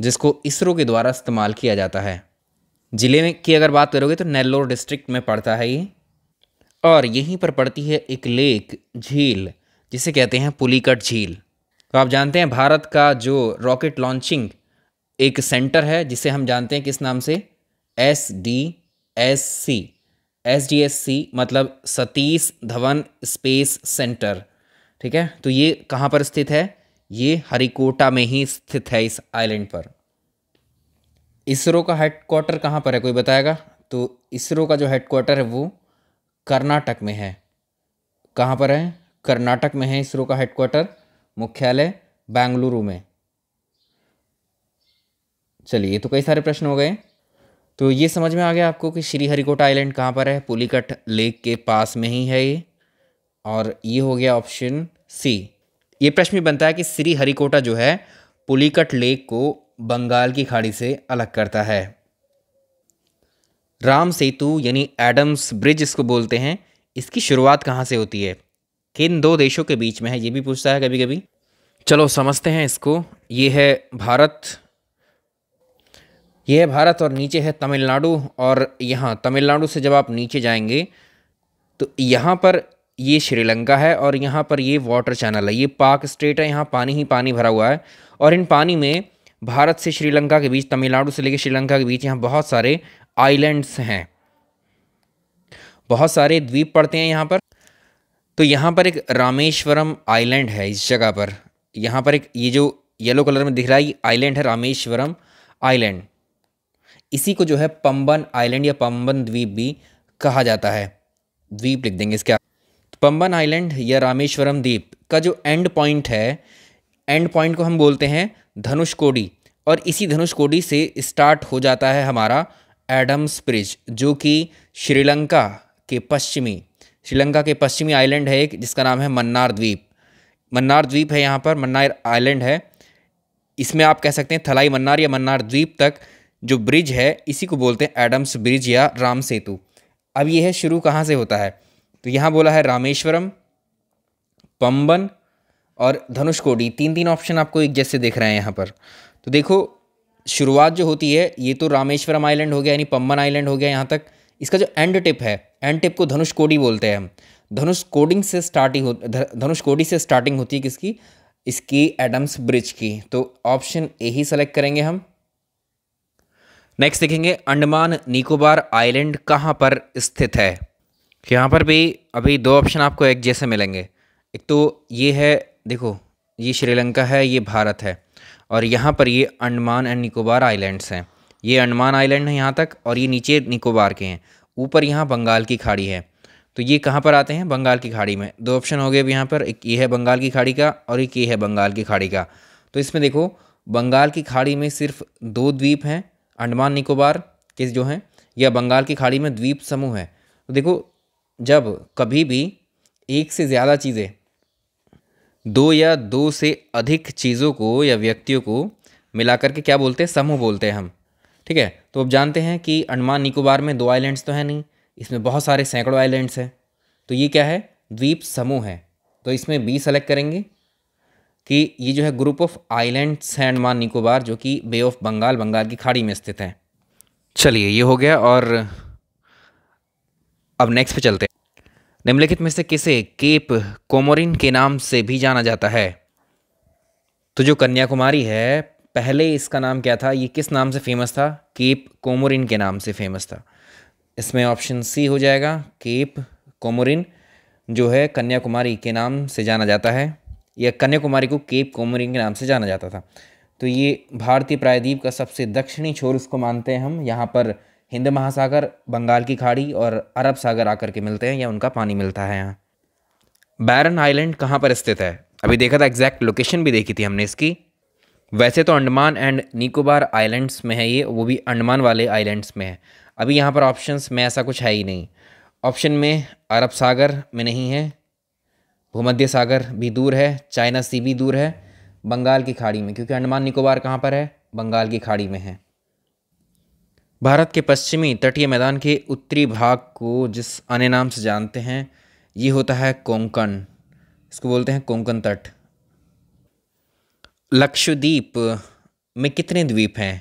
जिसको इसरो के द्वारा इस्तेमाल किया जाता है ज़िले में की अगर बात करोगे तो नेल्लोर डिस्ट्रिक्ट में पड़ता है ये और यहीं पर पड़ती है एक लेक झील जिसे कहते हैं पुलिकट झील तो आप जानते हैं भारत का जो रॉकेट लॉन्चिंग एक सेंटर है जिसे हम जानते हैं किस नाम से S D S C S D S C मतलब सतीश धवन स्पेस सेंटर ठीक है तो ये कहाँ पर स्थित है ये हरिकोटा में ही स्थित है इस आइलैंड पर इसरो का हेडक्वार्टर कहाँ पर है कोई बताएगा तो इसरो का जो हेडक्वार्टर है वो कर्नाटक में है कहाँ पर है कर्नाटक में है इसरो का हेडक्वार्टर मुख्यालय बेंगलुरु में चलिए तो कई सारे प्रश्न हो गए तो ये समझ में आ गया आपको कि श्री हरिकोटा आइलैंड कहाँ पर है पुलिकट लेक के पास में ही है ये और ये हो गया ऑप्शन सी ये प्रश्न भी बनता है कि श्री हरिकोटा जो है पुलिकट लेक को बंगाल की खाड़ी से अलग करता है राम सेतु यानी एडम्स ब्रिज इसको बोलते हैं इसकी शुरुआत कहाँ से होती है किन दो देशों के बीच में है ये भी पूछता है कभी कभी चलो समझते हैं इसको ये है भारत ये है भारत और नीचे है तमिलनाडु और यहाँ तमिलनाडु से जब आप नीचे जाएंगे तो यहाँ पर ये श्रीलंका है और यहाँ पर ये वाटर चैनल है ये पाक स्टेट है यहाँ पानी ही पानी भरा हुआ है और इन पानी में भारत से श्रीलंका के बीच तमिलनाडु से लेकर श्रीलंका के बीच यहाँ बहुत सारे आइलैंड्स हैं बहुत सारे द्वीप पड़ते हैं यहाँ पर तो यहाँ पर एक रामेश्वरम आइलैंड है इस जगह पर यहाँ पर एक ये जो येलो कलर में दिख रहा है ये आइलैंड है रामेश्वरम आइलैंड इसी को जो है पम्बन आइलैंड या पम्बन द्वीप भी कहा जाता है द्वीप लिख देंगे इसके पम्बन आइलैंड या रामेश्वरम द्वीप का जो एंड पॉइंट है एंड पॉइंट को हम बोलते हैं धनुष कोडी और इसी धनुष कोडी से स्टार्ट हो जाता है हमारा एडम्स ब्रिज जो कि श्रीलंका के पश्चिमी श्रीलंका के पश्चिमी आइलैंड है एक जिसका नाम है मन्नार द्वीप मन्नार द्वीप है यहाँ पर मन्नार आइलैंड है इसमें आप कह सकते हैं थलाई मन्नार या मन्नार द्वीप तक जो ब्रिज है इसी को बोलते हैं एडम्स ब्रिज या राम सेतु अब यह शुरू कहाँ से होता है तो यहाँ बोला है रामेश्वरम पंबन और धनुषकोडी तीन तीन ऑप्शन आपको एक जैसे देख रहे हैं यहाँ पर तो देखो शुरुआत जो होती है ये तो रामेश्वरम आइलैंड हो गया यानी पम्बन आइलैंड हो गया यहाँ तक इसका जो एंड टिप है एंड टिप को धनुष कोडी बोलते हैं हम धनुष कोडिंग से स्टार्टिंग हो धनुष कोडी से स्टार्टिंग होती है किसकी इसकी एडम्स ब्रिज की तो ऑप्शन ए ही सेलेक्ट करेंगे हम नेक्स्ट देखेंगे अंडमान निकोबार आइलैंड कहाँ पर स्थित है यहाँ पर भी अभी दो ऑप्शन आपको एक जैसे मिलेंगे एक तो ये है देखो ये श्रीलंका है ये भारत है और यहाँ पर ये अंडमान एंड निकोबार आइलैंड्स हैं ये अंडमान आइलैंड है यहाँ तक और ये नीचे निकोबार के हैं ऊपर यहाँ बंगाल की खाड़ी है तो ये कहाँ पर आते हैं बंगाल की खाड़ी में दो ऑप्शन हो गए अभी यहाँ पर एक ये है बंगाल की खाड़ी का और एक ये है बंगाल की खाड़ी का तो इसमें देखो बंगाल की खाड़ी में सिर्फ दो द्वीप हैं अंडमान निकोबार के जो हैं या बंगाल की खाड़ी में द्वीप समूह है तो देखो जब कभी भी एक से ज़्यादा चीज़ें दो या दो से अधिक चीज़ों को या व्यक्तियों को मिला के क्या बोलते हैं समूह बोलते हैं हम ठीक है तो अब जानते हैं कि अंडमान निकोबार में दो आइलैंड्स तो हैं नहीं इसमें बहुत सारे सैकड़ों आइलैंड्स हैं तो ये क्या है द्वीप समूह है तो इसमें बी सेलेक्ट करेंगे कि ये जो है ग्रुप ऑफ आइलैंड्स हैं अंडमान निकोबार जो कि बे ऑफ बंगाल बंगाल की खाड़ी में स्थित हैं चलिए ये हो गया और अब नेक्स्ट पे चलते हैं निम्नलिखित में से किसे केप कोमोरिन के नाम से भी जाना जाता है तो जो कन्याकुमारी है पहले इसका नाम क्या था ये किस नाम से फेमस था केप कोमोरिन के नाम से फेमस था इसमें ऑप्शन सी हो जाएगा केप कोमोरिन जो है कन्याकुमारी के नाम से जाना जाता है या कन्याकुमारी को केप कोमोरिन के नाम से जाना जाता था तो ये भारतीय प्रायद्वीप का सबसे दक्षिणी छोर उसको मानते हैं हम यहाँ पर हिंद महासागर बंगाल की खाड़ी और अरब सागर आकर के मिलते हैं या उनका पानी मिलता है यहाँ बैरन आइलैंड कहाँ पर स्थित है अभी देखा था एग्जैक्ट लोकेशन भी देखी थी हमने इसकी वैसे तो अंडमान एंड निकोबार आइलैंड्स में है ये वो भी अंडमान वाले आइलैंड्स में है अभी यहाँ पर ऑप्शंस में ऐसा कुछ है ही नहीं ऑप्शन में अरब सागर में नहीं है भूमध्य सागर भी दूर है चाइना सी भी दूर है बंगाल की खाड़ी में क्योंकि अंडमान निकोबार कहाँ पर है बंगाल की खाड़ी में है भारत के पश्चिमी तटीय मैदान के उत्तरी भाग को जिस अन्य नाम से जानते हैं ये होता है कोंकण इसको बोलते हैं कोंकण तट लक्षद्वीप में कितने द्वीप हैं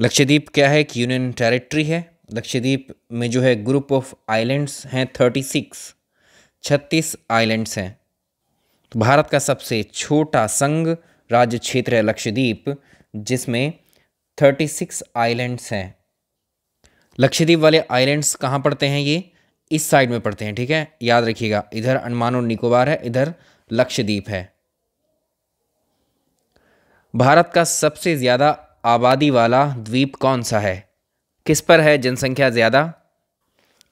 लक्षद्वीप क्या है एक यूनियन टेरिटरी है लक्षद्वीप में जो है ग्रुप ऑफ आइलैंड्स हैं थर्टी सिक्स छत्तीस आइलैंड्स हैं तो भारत का सबसे छोटा संघ राज्य क्षेत्र है लक्षद्वीप जिसमें थर्टी सिक्स आइलैंड्स हैं लक्षद्वीप वाले आइलैंड्स कहाँ पड़ते हैं ये इस साइड में पड़ते हैं ठीक है याद रखिएगा इधर अंडमान और निकोबार है इधर लक्षद्वीप है भारत का सबसे ज़्यादा आबादी वाला द्वीप कौन सा है किस पर है जनसंख्या ज़्यादा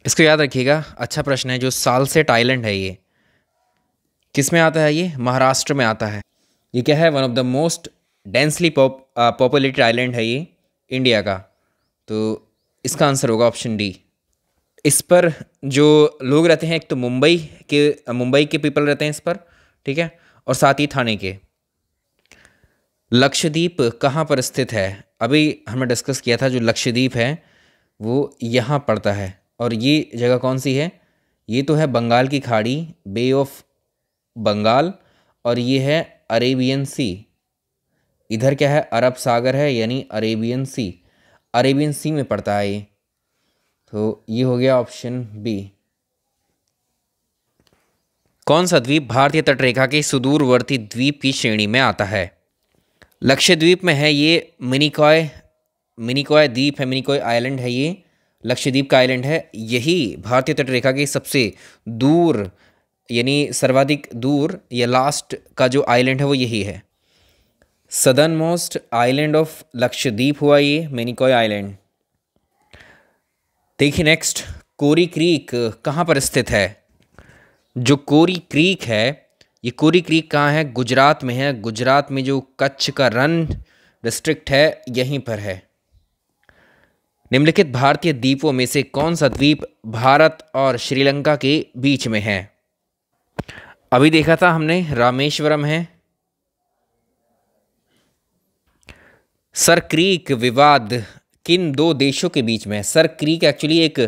इसको याद रखिएगा अच्छा प्रश्न है जो सालसेट टाइलैंड है ये किस में आता है ये महाराष्ट्र में आता है ये क्या है one of the most densely populated island है ये इंडिया का तो इसका आंसर होगा ऑप्शन डी इस पर जो लोग रहते हैं एक तो मुंबई के मुंबई के पीपल रहते हैं इस पर ठीक है और साथ ही थाने के लक्षद्वीप कहाँ पर स्थित है अभी हमने डिस्कस किया था जो लक्षद्वीप है वो यहाँ पड़ता है और ये जगह कौन सी है ये तो है बंगाल की खाड़ी बे ऑफ बंगाल और ये है अरेबियन सी इधर क्या है अरब सागर है यानी अरेबियन सी अरेबियन सी में पड़ता है ये तो ये हो गया ऑप्शन बी कौन सा द्वीप भारतीय तटरेखा के सुदूरवर्ती द्वीप की श्रेणी में आता है लक्षद्वीप में है ये मिनिकॉय मिनिकॉय द्वीप है मिनिकॉय आइलैंड है ये लक्षद्वीप का आइलैंड है यही भारतीय तटरेखा के सबसे दूर यानी सर्वाधिक दूर या लास्ट का जो आइलैंड है वो यही है southern most island of Lakshadweep हुआ ये मेनिकॉय आइलैंड देखिए नेक्स्ट कोरी क्रीक कहाँ पर स्थित है जो कोरी क्रीक है ये कोरी क्रीक कहाँ है गुजरात में है गुजरात में जो कच्छ का रन डिस्ट्रिक्ट है यहीं पर है निम्नलिखित भारतीय द्वीपों में से कौन सा द्वीप भारत और श्रीलंका के बीच में है अभी देखा था हमने रामेश्वरम है सर क्रीक विवाद किन दो देशों के बीच में है सर क्रीक एक्चुअली एक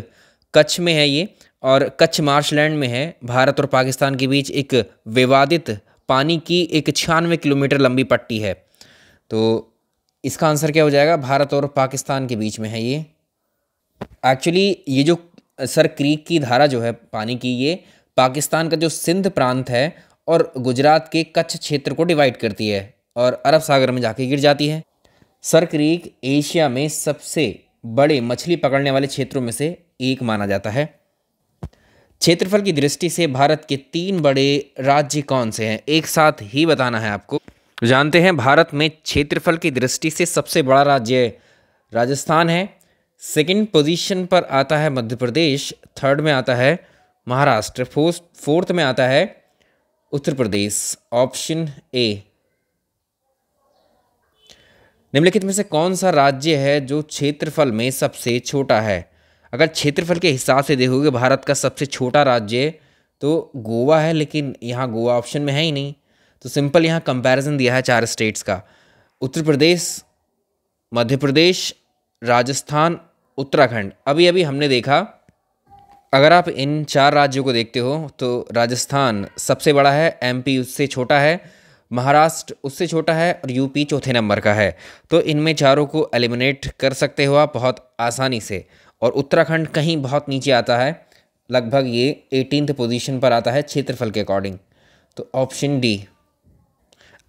कच्छ में है ये और कच्छ मार्शलैंड में है भारत और पाकिस्तान के बीच एक विवादित पानी की एक छियानवे किलोमीटर लंबी पट्टी है तो इसका आंसर क्या हो जाएगा भारत और पाकिस्तान के बीच में है ये एक्चुअली ये जो सर क्रीक की धारा जो है पानी की ये पाकिस्तान का जो सिंध प्रांत है और गुजरात के कच्छ क्षेत्र को डिवाइड करती है और अरब सागर में जाके गिर जाती है सर क्रीक एशिया में सबसे बड़े मछली पकड़ने वाले क्षेत्रों में से एक माना जाता है क्षेत्रफल की दृष्टि से भारत के तीन बड़े राज्य कौन से हैं एक साथ ही बताना है आपको जानते हैं भारत में क्षेत्रफल की दृष्टि से सबसे बड़ा राज्य राजस्थान है सेकंड पोजीशन पर आता है मध्य प्रदेश थर्ड में आता है महाराष्ट्र फोर्थ फोर्थ में आता है उत्तर प्रदेश ऑप्शन ए निम्नलिखित में से कौन सा राज्य है जो क्षेत्रफल में सबसे छोटा है अगर क्षेत्रफल के हिसाब से देखोगे भारत का सबसे छोटा राज्य तो गोवा है लेकिन यहाँ गोवा ऑप्शन में है ही नहीं तो सिंपल यहाँ कंपैरिजन दिया है चार स्टेट्स का उत्तर प्रदेश मध्य प्रदेश राजस्थान उत्तराखंड अभी अभी हमने देखा अगर आप इन चार राज्यों को देखते हो तो राजस्थान सबसे बड़ा है एमपी उससे छोटा है महाराष्ट्र उससे छोटा है और यूपी चौथे नंबर का है तो इनमें चारों को एलिमिनेट कर सकते हो आप बहुत आसानी से और उत्तराखंड कहीं बहुत नीचे आता है लगभग ये एटीनथ पोजीशन पर आता है क्षेत्रफल के अकॉर्डिंग तो ऑप्शन डी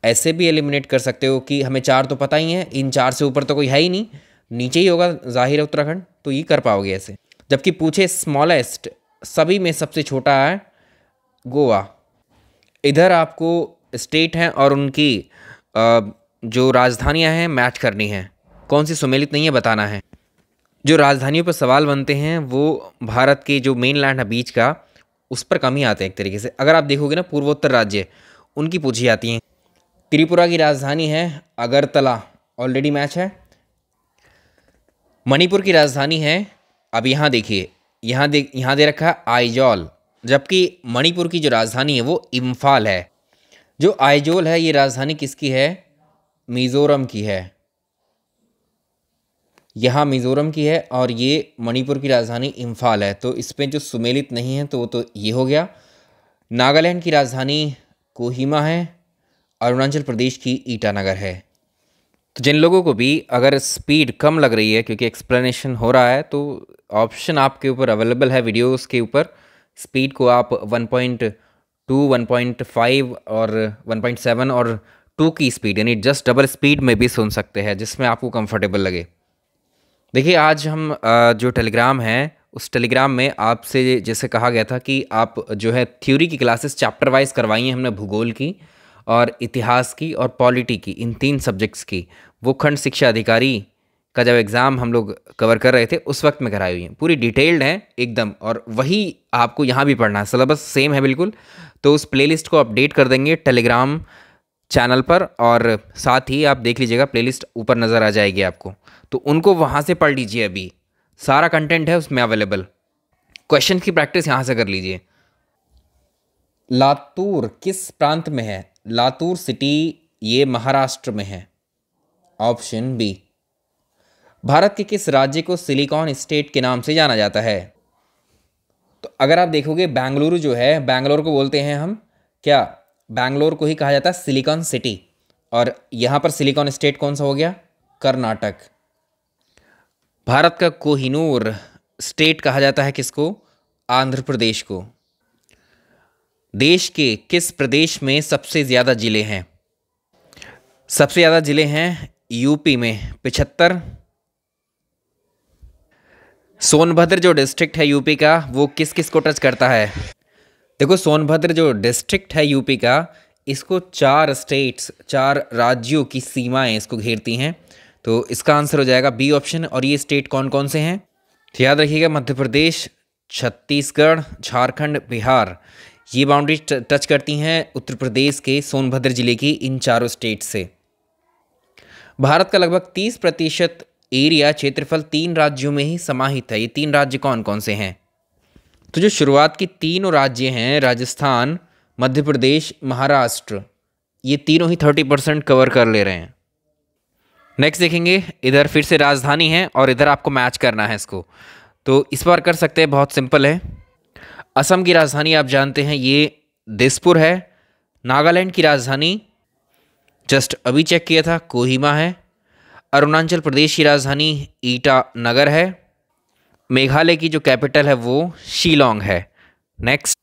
ऐसे भी एलिमिनेट कर सकते हो कि हमें चार तो पता ही है इन चार से ऊपर तो कोई है ही नहीं नीचे ही होगा जाहिर है उत्तराखंड तो ये कर पाओगे ऐसे जबकि पूछे स्मॉलेस्ट सभी में सबसे छोटा है गोवा इधर आपको स्टेट हैं और उनकी जो राजधानियां हैं मैच करनी है कौन सी सुमेलित नहीं है बताना है जो राजधानियों पर सवाल बनते हैं वो भारत के जो मेन लैंड है बीच का उस पर कमी आते हैं एक तरीके से अगर आप देखोगे ना पूर्वोत्तर राज्य उनकी पूछी जाती हैं त्रिपुरा की राजधानी है अगरतला ऑलरेडी मैच है मणिपुर की राजधानी है अब यहाँ देखिए यहाँ दे यहाँ दे रखा है आइजॉल जबकि मणिपुर की जो राजधानी है वो इम्फाल है जो आइजोल है ये राजधानी किसकी है मिज़ोरम की है यहाँ मिज़ोरम की है और ये मणिपुर की राजधानी इम्फाल है तो इसमें जो सुमेलित नहीं है तो वो तो ये हो गया नागालैंड की राजधानी कोहिमा है अरुणाचल प्रदेश की ईटानगर है तो जिन लोगों को भी अगर स्पीड कम लग रही है क्योंकि एक्सप्लेनेशन हो रहा है तो ऑप्शन आपके ऊपर अवेलेबल है वीडियोस के ऊपर स्पीड को आप point two one point five और वन पॉइंट सेवन और टू की स्पीड यानी जस्ट डबल स्पीड में भी सुन सकते हैं जिसमें आपको कंफर्टेबल लगे देखिए आज हम जो टेलीग्राम है उस टेलीग्राम में आपसे जैसे कहा गया था कि आप जो है थ्योरी की क्लासेस चैप्टर वाइज करवाई हैं हमने भूगोल की और इतिहास की और पॉलिटी की इन तीन सब्जेक्ट्स की वो खंड शिक्षा अधिकारी का जब एग्ज़ाम हम लोग कवर कर रहे थे उस वक्त में कराई हुई हैं पूरी डिटेल्ड हैं एकदम और वही आपको यहाँ भी पढ़ना है सिलेबस सेम है बिल्कुल तो उस प्लेलिस्ट को अपडेट कर देंगे टेलीग्राम चैनल पर और साथ ही आप देख लीजिएगा प्लेलिस्ट ऊपर नज़र आ जाएगी आपको तो उनको वहाँ से पढ़ लीजिए अभी सारा कंटेंट है उसमें अवेलेबल क्वेश्चन की प्रैक्टिस यहाँ से कर लीजिए लातूर किस प्रांत में है लातूर सिटी ये महाराष्ट्र में है ऑप्शन बी भारत के किस राज्य को सिलिकॉन स्टेट के नाम से जाना जाता है तो अगर आप देखोगे बेंगलुरु जो है बेंगलोर को बोलते हैं हम क्या बेंगलोर को ही कहा जाता है सिलिकॉन सिटी और यहाँ पर सिलिकॉन स्टेट कौन सा हो गया कर्नाटक भारत का कोहिनूर स्टेट कहा जाता है किसको आंध्र प्रदेश को देश के किस प्रदेश में सबसे ज़्यादा ज़िले हैं सबसे ज़्यादा ज़िले हैं यूपी में पिछहत्तर सोनभद्र जो डिस्ट्रिक्ट है यूपी का वो किस किस को टच करता है देखो सोनभद्र जो डिस्ट्रिक्ट है यूपी का इसको चार स्टेट्स चार राज्यों की सीमाएं इसको घेरती हैं तो इसका आंसर हो जाएगा बी ऑप्शन और ये स्टेट कौन कौन से हैं तो याद रखिएगा मध्य प्रदेश छत्तीसगढ़ झारखंड बिहार ये बाउंड्री टच करती हैं उत्तर प्रदेश के सोनभद्र जिले की इन चारों स्टेट से भारत का लगभग 30 प्रतिशत एरिया क्षेत्रफल तीन राज्यों में ही समाहित है ये तीन राज्य कौन कौन से हैं तो जो शुरुआत की तीनों राज्य हैं राजस्थान मध्य प्रदेश महाराष्ट्र ये तीनों ही थर्टी परसेंट कवर कर ले रहे हैं नेक्स्ट देखेंगे इधर फिर से राजधानी है और इधर आपको मैच करना है इसको तो इस बार कर सकते हैं बहुत सिंपल है असम की राजधानी आप जानते हैं ये दिसपुर है नागालैंड की राजधानी जस्ट अभी चेक किया था कोहिमा है अरुणाचल प्रदेश की राजधानी ईटा नगर है मेघालय की जो कैपिटल है वो शिलोंग है नेक्स्ट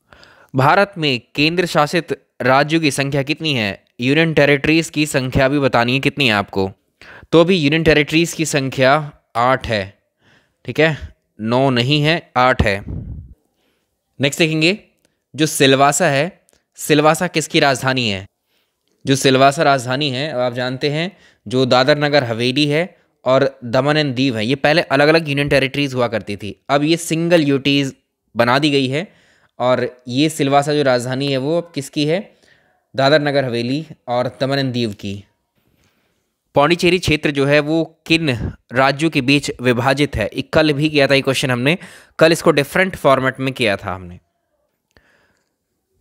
भारत में केंद्र शासित राज्यों की संख्या कितनी है यूनियन टेरिटरीज़ की संख्या भी बतानी है कितनी है आपको तो अभी यूनियन टेरिटरीज़ की संख्या आठ है ठीक है नौ नहीं है आठ है नेक्स्ट देखेंगे जो सिलवासा है सिलवासा किसकी राजधानी है जो सिलवासा राजधानी है आप जानते हैं जो दादर नगर हवेली है और दमन एंड दीव है ये पहले अलग अलग यूनियन टेरिटरीज हुआ करती थी अब ये सिंगल यूटीज़ बना दी गई है और ये सिलवासा जो राजधानी है वो अब किसकी है दादर नगर हवेली और दमन एंड दीव की पौंडीचेरी क्षेत्र जो है वो किन राज्यों के बीच विभाजित है एक कल भी किया था ये क्वेश्चन हमने कल इसको डिफरेंट फॉर्मेट में किया था हमने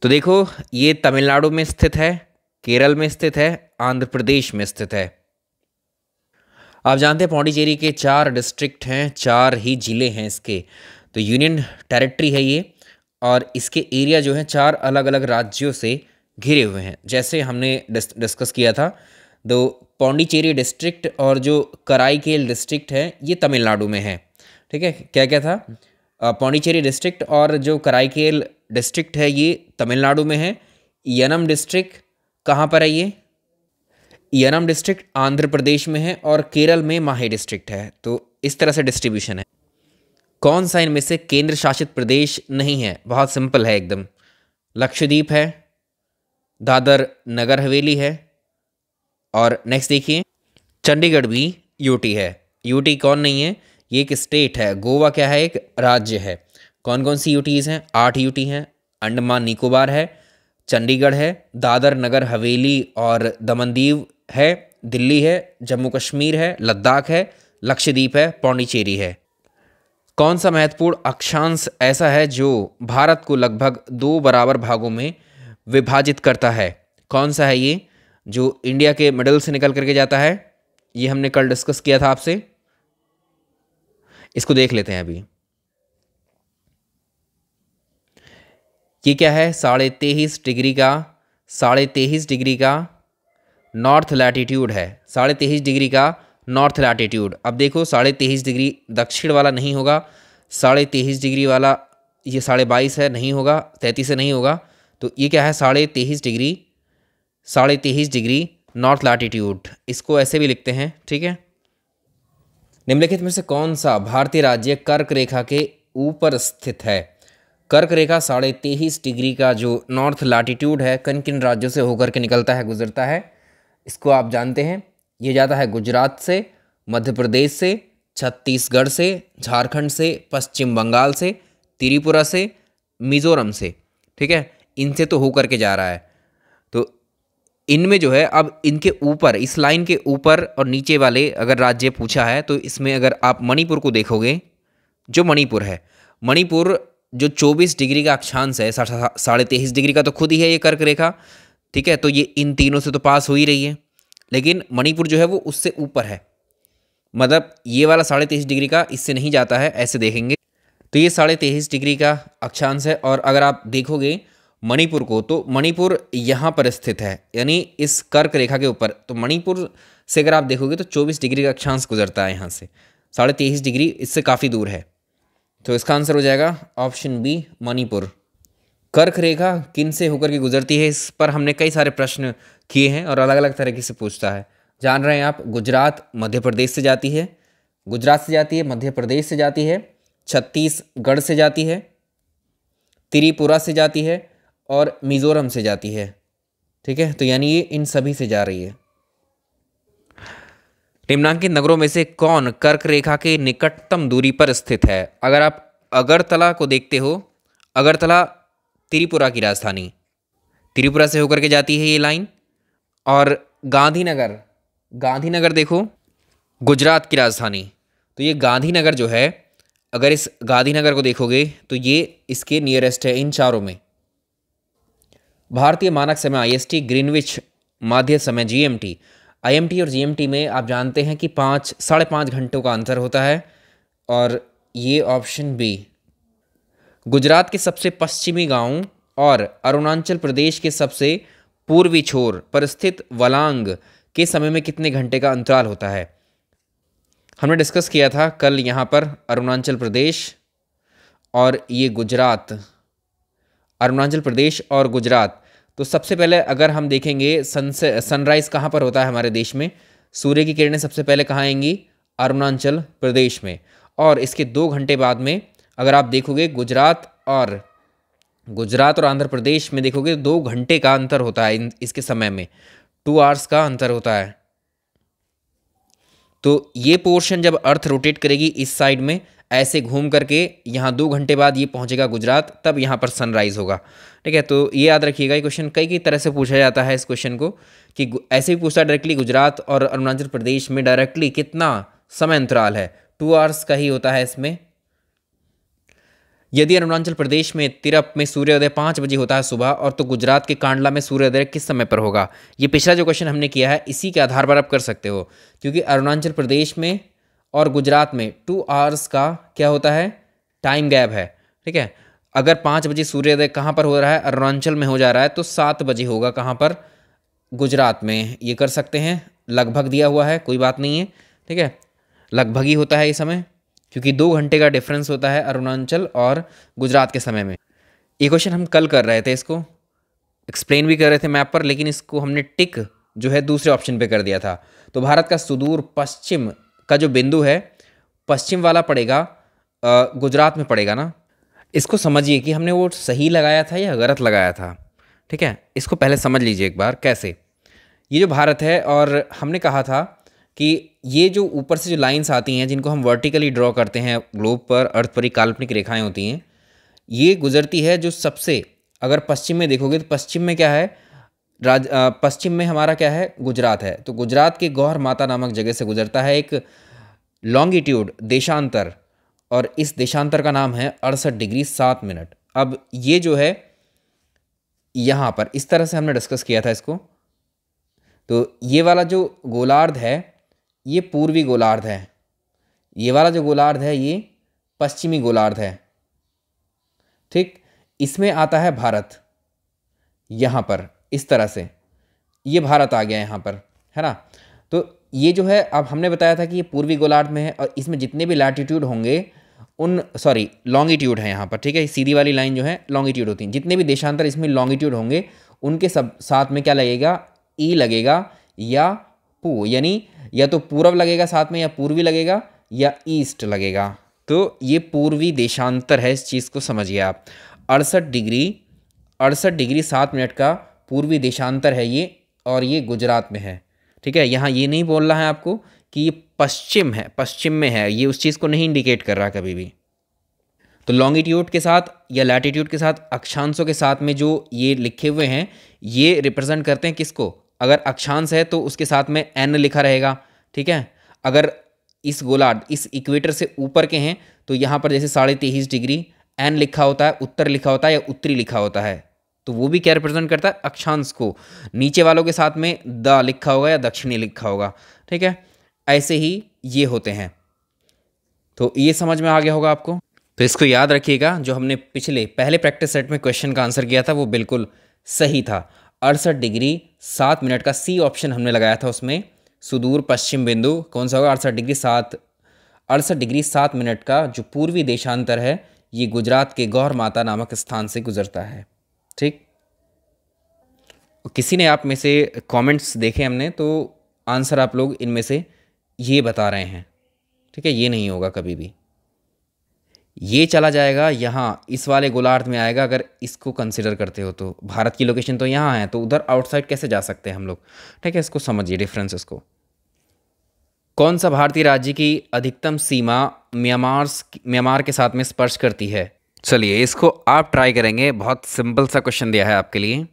तो देखो ये तमिलनाडु में स्थित है केरल में स्थित है आंध्र प्रदेश में स्थित है आप जानते हैं पौंडीचेरी के चार डिस्ट्रिक्ट हैं चार ही ज़िले हैं इसके तो यूनियन टेरिटरी है ये और इसके एरिया जो हैं चार अलग अलग राज्यों से घिरे हुए हैं जैसे हमने डिस, डिस्कस किया था दो तो पौंडीचेरी डिस्ट्रिक्ट और जो कराईकेल डिस्ट्रिक्ट है ये तमिलनाडु में है ठीक है क्या क्या था पौंडीचेरी डिस्ट्रिक्ट और जो कराईकेल डिस्ट्रिक्ट है ये तमिलनाडु में है यनम डिस्ट्रिक्ट कहाँ पर है ये यनम डिस्ट्रिक्ट आंध्र प्रदेश में है और केरल में माहे डिस्ट्रिक्ट है तो इस तरह से डिस्ट्रीब्यूशन है कौन सा इनमें से केंद्र शासित प्रदेश नहीं है बहुत सिंपल है एकदम लक्षद्वीप है दादर नगर हवेली है और नेक्स्ट देखिए चंडीगढ़ भी यूटी है यूटी कौन नहीं है ये एक स्टेट है गोवा क्या है एक राज्य है कौन कौन सी यूटीज़ हैं आठ यूटी हैं अंडमान निकोबार है चंडीगढ़ है दादर नगर हवेली और दमनदीव है दिल्ली है जम्मू कश्मीर है लद्दाख है लक्षद्वीप है पौंडीचेरी है कौन सा महत्वपूर्ण अक्षांश ऐसा है जो भारत को लगभग दो बराबर भागों में विभाजित करता है कौन सा है ये जो इंडिया के मिडल से निकल करके जाता है ये हमने कल डिस्कस किया था आपसे इसको देख लेते हैं अभी ये क्या है साढ़े तेईस डिग्री का साढ़े तेईस डिग्री का नॉर्थ लैटीट्यूड है साढ़े तेईस डिग्री का नॉर्थ लैटीट्यूड अब देखो साढ़े तेईस डिग्री दक्षिण वाला नहीं होगा साढ़े तेईस डिग्री वाला ये साढ़े बाईस है नहीं होगा तैंतीस है नहीं होगा तो ये क्या है साढ़े तेईस डिग्री साढ़े तेईस डिग्री नॉर्थ लैटीट्यूड इसको ऐसे भी लिखते हैं ठीक है निम्नलिखित में से कौन सा भारतीय राज्य कर्क रेखा के ऊपर स्थित है कर्क रेखा साढ़े तेईस डिग्री का जो नॉर्थ लाटीट्यूड है किन किन राज्यों से होकर के निकलता है गुजरता है इसको आप जानते हैं ये जाता है गुजरात से मध्य प्रदेश से छत्तीसगढ़ से झारखंड से पश्चिम बंगाल से त्रिपुरा से मिज़ोरम से ठीक है इनसे तो होकर के जा रहा है तो इनमें जो है अब इनके ऊपर इस लाइन के ऊपर और नीचे वाले अगर राज्य पूछा है तो इसमें अगर आप मणिपुर को देखोगे जो मणिपुर है मणिपुर जो 24 डिग्री का अक्षांश है साढ़े तेईस डिग्री का तो खुद ही है ये कर्क रेखा ठीक है तो ये इन तीनों से तो पास हो ही रही है लेकिन मणिपुर जो है वो उससे ऊपर है मतलब ये वाला साढ़े तेईस डिग्री का इससे नहीं जाता है ऐसे देखेंगे तो ये साढ़े तेईस डिग्री का अक्षांश है और अगर आप देखोगे मणिपुर को तो मणिपुर यहाँ पर स्थित है यानी इस कर्क रेखा के ऊपर तो मणिपुर से अगर आप देखोगे तो चौबीस डिग्री का अक्षांश गुजरता है यहाँ से साढ़े तेईस डिग्री इससे काफ़ी दूर है तो इसका आंसर हो जाएगा ऑप्शन बी मणिपुर कर्क रेखा किन से होकर के गुजरती है इस पर हमने कई सारे प्रश्न किए हैं और अलग अलग तरीके से पूछता है जान रहे हैं आप गुजरात मध्य प्रदेश से जाती है गुजरात से जाती है मध्य प्रदेश से जाती है छत्तीसगढ़ से जाती है त्रिपुरा से जाती है और मिज़ोरम से जाती है ठीक है तो यानी ये इन सभी से जा रही है निम्नांकित नगरों में से कौन कर्क रेखा के निकटतम दूरी पर स्थित है अगर आप अगरतला को देखते हो अगरतला त्रिपुरा की राजधानी त्रिपुरा से होकर के जाती है ये लाइन और गांधीनगर गांधीनगर देखो गुजरात की राजधानी तो ये गांधीनगर जो है अगर इस गांधीनगर को देखोगे तो ये इसके नियरेस्ट है इन चारों में भारतीय मानक समय आई एस टी ग्रीनविच माध्य समय जीएमटी आईएमटी और जीएमटी में आप जानते हैं कि पाँच साढ़े पाँच घंटों का अंतर होता है और ये ऑप्शन बी गुजरात के सबसे पश्चिमी गांव और अरुणाचल प्रदेश के सबसे पूर्वी छोर पर स्थित वलांग के समय में कितने घंटे का अंतराल होता है हमने डिस्कस किया था कल यहाँ पर अरुणाचल प्रदेश और ये गुजरात अरुणाचल प्रदेश और गुजरात तो सबसे पहले अगर हम देखेंगे सन सनराइज़ कहाँ पर होता है हमारे देश में सूर्य की किरणें सबसे पहले कहाँ आएंगी अरुणाचल प्रदेश में और इसके दो घंटे बाद में अगर आप देखोगे गुजरात और गुजरात और आंध्र प्रदेश में देखोगे दो घंटे का अंतर होता है इसके समय में टू आवर्स का अंतर होता है तो ये पोर्शन जब अर्थ रोटेट करेगी इस साइड में ऐसे घूम करके यहाँ दो घंटे बाद ये पहुँचेगा गुजरात तब यहाँ पर सनराइज़ होगा ठीक है तो ये याद रखिएगा ये क्वेश्चन कई कई तरह से पूछा जाता है इस क्वेश्चन को कि ऐसे भी पूछता डायरेक्टली गुजरात और अरुणाचल प्रदेश में डायरेक्टली कितना समय अंतराल है टू आवर्स का ही होता है इसमें यदि अरुणाचल प्रदेश में तिरप में सूर्योदय पाँच बजे होता है सुबह और तो गुजरात के कांडला में सूर्योदय किस समय पर होगा ये पिछला जो क्वेश्चन हमने किया है इसी के आधार पर आप कर सकते हो क्योंकि अरुणाचल प्रदेश में और गुजरात में टू आवर्स का क्या होता है टाइम गैप है ठीक है अगर पाँच बजे सूर्योदय कहाँ पर हो रहा है अरुणाचल में हो जा रहा है तो सात बजे होगा कहाँ पर गुजरात में ये कर सकते हैं लगभग दिया हुआ है कोई बात नहीं है ठीक है लगभग ही होता है ये समय क्योंकि दो घंटे का डिफरेंस होता है अरुणाचल और गुजरात के समय में ये क्वेश्चन हम कल कर रहे थे इसको एक्सप्लेन भी कर रहे थे मैप पर लेकिन इसको हमने टिक जो है दूसरे ऑप्शन पे कर दिया था तो भारत का सुदूर पश्चिम का जो बिंदु है पश्चिम वाला पड़ेगा गुजरात में पड़ेगा ना इसको समझिए कि हमने वो सही लगाया था या गलत लगाया था ठीक है इसको पहले समझ लीजिए एक बार कैसे ये जो भारत है और हमने कहा था कि ये जो ऊपर से जो लाइंस आती हैं जिनको हम वर्टिकली ड्रॉ करते हैं ग्लोब पर अर्थ पर ही काल्पनिक रेखाएँ होती हैं ये गुजरती है जो सबसे अगर पश्चिम में देखोगे तो पश्चिम में क्या है राज पश्चिम में हमारा क्या है गुजरात है तो गुजरात के गौर माता नामक जगह से गुजरता है एक लॉन्गिट्यूड देशांतर और इस देशांतर का नाम है अड़सठ डिग्री सात मिनट अब ये जो है यहाँ पर इस तरह से हमने डिस्कस किया था इसको तो ये वाला जो गोलार्ध है ये पूर्वी गोलार्ध है ये वाला जो गोलार्ध है ये पश्चिमी गोलार्ध है ठीक इसमें आता है भारत यहाँ पर इस तरह से ये भारत आ गया यहाँ पर है ना तो ये जो है अब हमने बताया था कि ये पूर्वी गोलार्ध में है और इसमें जितने भी लैटिट्यूड होंगे उन सॉरी लॉन्गिट्यूड है यहाँ पर ठीक है सीधी वाली लाइन जो है लॉन्गिट्यूड होती है जितने भी देशांतर इसमें लॉन्गिट्यूड होंगे उनके सब साथ में क्या लगेगा ई e लगेगा या पू यानी या तो पूर्व लगेगा साथ में या पूर्वी लगेगा या ईस्ट लगेगा तो ये पूर्वी देशांतर है इस चीज़ को समझिए आप अड़सठ डिग्री अड़सठ डिग्री सात मिनट का पूर्वी देशांतर है ये और ये गुजरात में है ठीक है यहाँ ये नहीं बोल रहा है आपको कि ये पश्चिम है पश्चिम में है ये उस चीज़ को नहीं इंडिकेट कर रहा कभी भी तो लॉन्गिट्यूड के साथ या लैटिट्यूड के साथ अक्षांशों के साथ में जो ये लिखे हुए हैं ये रिप्रेजेंट करते हैं किसको अगर अक्षांश है तो उसके साथ में एन लिखा रहेगा ठीक है अगर इस गोलार्ध इस इक्वेटर से ऊपर के हैं तो यहाँ पर जैसे साढ़े तेईस डिग्री एन लिखा होता है उत्तर लिखा होता है या उत्तरी लिखा होता है तो वो भी क्या रिप्रेजेंट करता है अक्षांश को नीचे वालों के साथ में द लिखा होगा या दक्षिणी लिखा होगा ठीक है ऐसे ही ये होते हैं तो ये समझ में आ गया होगा आपको तो इसको याद रखिएगा जो हमने पिछले पहले प्रैक्टिस सेट में क्वेश्चन का आंसर किया था वो बिल्कुल सही था अड़सठ डिग्री सात मिनट का सी ऑप्शन हमने लगाया था उसमें सुदूर पश्चिम बिंदु कौन सा होगा अड़सठ डिग्री सात अड़सठ डिग्री सात मिनट का जो पूर्वी देशांतर है ये गुजरात के गौर माता नामक स्थान से गुजरता है ठीक किसी ने आप में से कमेंट्स देखे हमने तो आंसर आप लोग इनमें से ये बता रहे हैं ठीक है ये नहीं होगा कभी भी ये चला जाएगा यहाँ इस वाले गोलार्ध में आएगा अगर इसको कंसिडर करते हो तो भारत की लोकेशन तो यहाँ है तो उधर आउटसाइड कैसे जा सकते हैं हम लोग ठीक है इसको समझिए डिफरेंस इसको कौन सा भारतीय राज्य की अधिकतम सीमा म्यांमार म्यांमार के साथ में स्पर्श करती है चलिए इसको आप ट्राई करेंगे बहुत सिंपल सा क्वेश्चन दिया है आपके लिए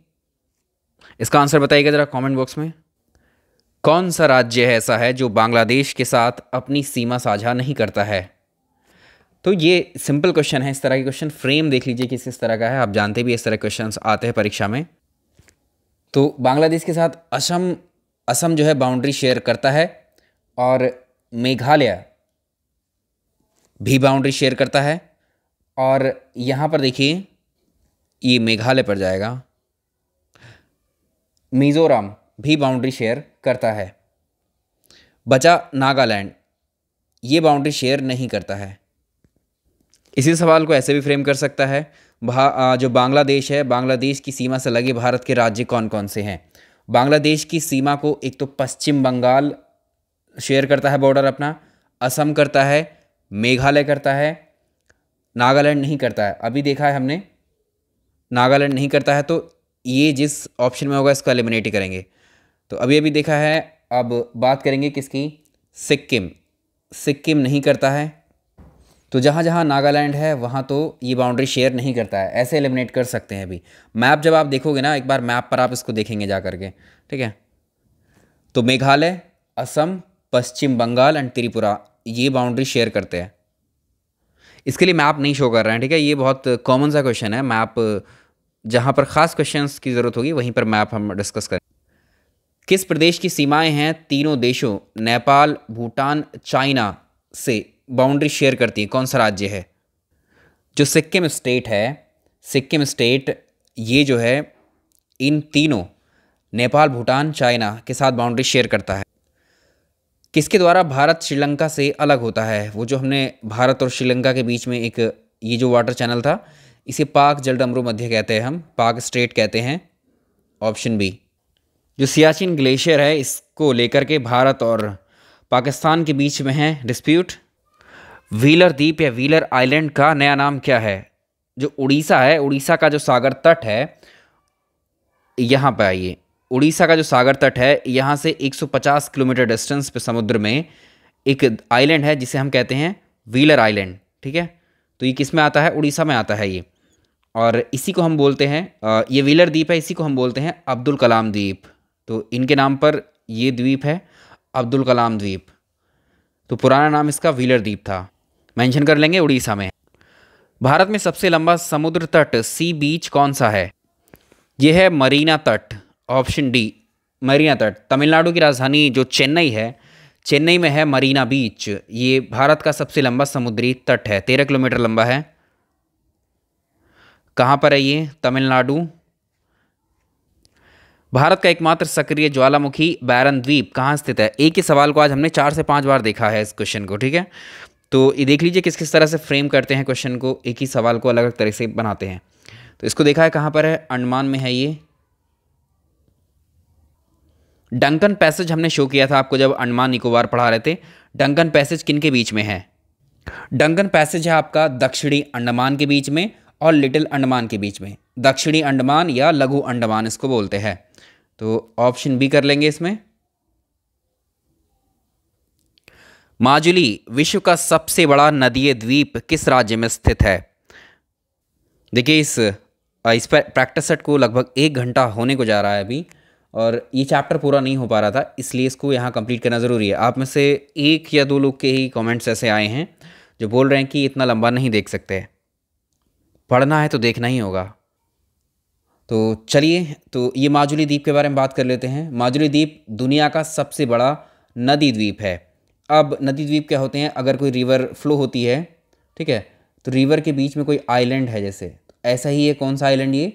इसका आंसर बताइएगा ज़रा कमेंट बॉक्स में कौन सा राज्य ऐसा है जो बांग्लादेश के साथ अपनी सीमा साझा नहीं करता है तो ये सिंपल क्वेश्चन है इस तरह के क्वेश्चन फ्रेम देख लीजिए किस किस तरह का है आप जानते भी इस तरह क्वेश्चन आते हैं परीक्षा में तो बांग्लादेश के साथ असम असम जो है बाउंड्री शेयर करता है और मेघालय भी बाउंड्री शेयर करता है और यहाँ पर देखिए ये मेघालय पर जाएगा मिज़ोरम भी बाउंड्री शेयर करता है बचा नागालैंड ये बाउंड्री शेयर नहीं करता है इसी सवाल को ऐसे भी फ्रेम कर सकता है जो बांग्लादेश है बांग्लादेश की सीमा से लगे भारत के राज्य कौन कौन से हैं बांग्लादेश की सीमा को एक तो पश्चिम बंगाल शेयर करता है बॉर्डर अपना असम करता है मेघालय करता है नागालैंड नहीं करता है अभी देखा है हमने नागालैंड नहीं करता है तो ये जिस ऑप्शन में होगा इसको एलिमिनेट ही करेंगे तो अभी अभी देखा है अब बात करेंगे किसकी सिक्किम सिक्किम नहीं करता है तो जहाँ जहाँ नागालैंड है वहाँ तो ये बाउंड्री शेयर नहीं करता है ऐसे एलिमिनेट कर सकते हैं अभी मैप जब आप देखोगे ना एक बार मैप पर आप इसको देखेंगे जा करके ठीक है तो मेघालय असम पश्चिम बंगाल एंड त्रिपुरा ये बाउंड्री शेयर करते हैं इसके लिए मैप नहीं शो कर रहा हैं ठीक है ये बहुत कॉमन सा क्वेश्चन है मैप जहाँ पर ख़ास क्वेश्चन की ज़रूरत होगी वहीं पर मैप हम डिस्कस करें किस प्रदेश की सीमाएं हैं तीनों देशों नेपाल भूटान चाइना से बाउंड्री शेयर करती हैं कौन सा राज्य है जो सिक्किम स्टेट है सिक्किम स्टेट ये जो है इन तीनों नेपाल भूटान चाइना के साथ बाउंड्री शेयर करता है किसके द्वारा भारत श्रीलंका से अलग होता है वो जो हमने भारत और श्रीलंका के बीच में एक ये जो वाटर चैनल था इसे पाक जल डमरू मध्य कहते हैं हम पाक स्ट्रेट कहते हैं ऑप्शन बी जो सियाचिन ग्लेशियर है इसको लेकर के भारत और पाकिस्तान के बीच में है डिस्प्यूट व्हीलर द्वीप या व्हीलर आइलैंड का नया नाम क्या है जो उड़ीसा है उड़ीसा का जो सागर तट है यहाँ पर आइए उड़ीसा का जो सागर तट है यहाँ से 150 किलोमीटर डिस्टेंस पे समुद्र में एक आइलैंड है जिसे हम कहते हैं व्हीलर आइलैंड ठीक है तो ये किस में आता है उड़ीसा में आता है ये और इसी को हम बोलते हैं ये व्हीलर द्वीप है इसी को हम बोलते हैं अब्दुल कलाम द्वीप तो इनके नाम पर ये द्वीप है अब्दुल कलाम द्वीप तो पुराना नाम इसका व्हीलर द्वीप था मेंशन कर लेंगे उड़ीसा में भारत में सबसे लंबा समुद्र तट सी बीच कौन सा है यह है मरीना तट ऑप्शन डी मरीना तट तमिलनाडु की राजधानी जो चेन्नई है चेन्नई में है मरीना बीच ये भारत का सबसे लंबा समुद्री तट है तेरह किलोमीटर लंबा है कहाँ पर है ये तमिलनाडु भारत का एकमात्र सक्रिय ज्वालामुखी बैरन द्वीप कहाँ स्थित है एक ही सवाल को आज हमने चार से पाँच बार देखा है इस क्वेश्चन को ठीक है तो ये देख लीजिए किस किस तरह से फ्रेम करते हैं क्वेश्चन को एक ही सवाल को अलग अलग तरह से बनाते हैं तो इसको देखा है कहाँ पर है अंडमान में है ये डंकन पैसेज हमने शो किया था आपको जब अंडमान निकोबार पढ़ा रहे थे डंकन पैसेज किन के बीच में है डंकन पैसेज है आपका दक्षिणी अंडमान के बीच में और लिटिल अंडमान के बीच में दक्षिणी अंडमान या लघु अंडमान इसको बोलते हैं तो ऑप्शन बी कर लेंगे इसमें माजुली विश्व का सबसे बड़ा नदीय द्वीप किस राज्य में स्थित है देखिए इस इस पर प्रैक्टिस सेट को लगभग एक घंटा होने को जा रहा है अभी और ये चैप्टर पूरा नहीं हो पा रहा था इसलिए इसको यहाँ कंप्लीट करना ज़रूरी है आप में से एक या दो लोग के ही कमेंट्स ऐसे आए हैं जो बोल रहे हैं कि इतना लंबा नहीं देख सकते पढ़ना है तो देखना ही होगा तो चलिए तो ये माजुली द्वीप के बारे में बात कर लेते हैं माजुली द्वीप दुनिया का सबसे बड़ा नदी द्वीप है अब नदी द्वीप क्या होते हैं अगर कोई रिवर फ्लो होती है ठीक है तो रिवर के बीच में कोई आइलैंड है जैसे ऐसा ही है कौन सा आइलैंड ये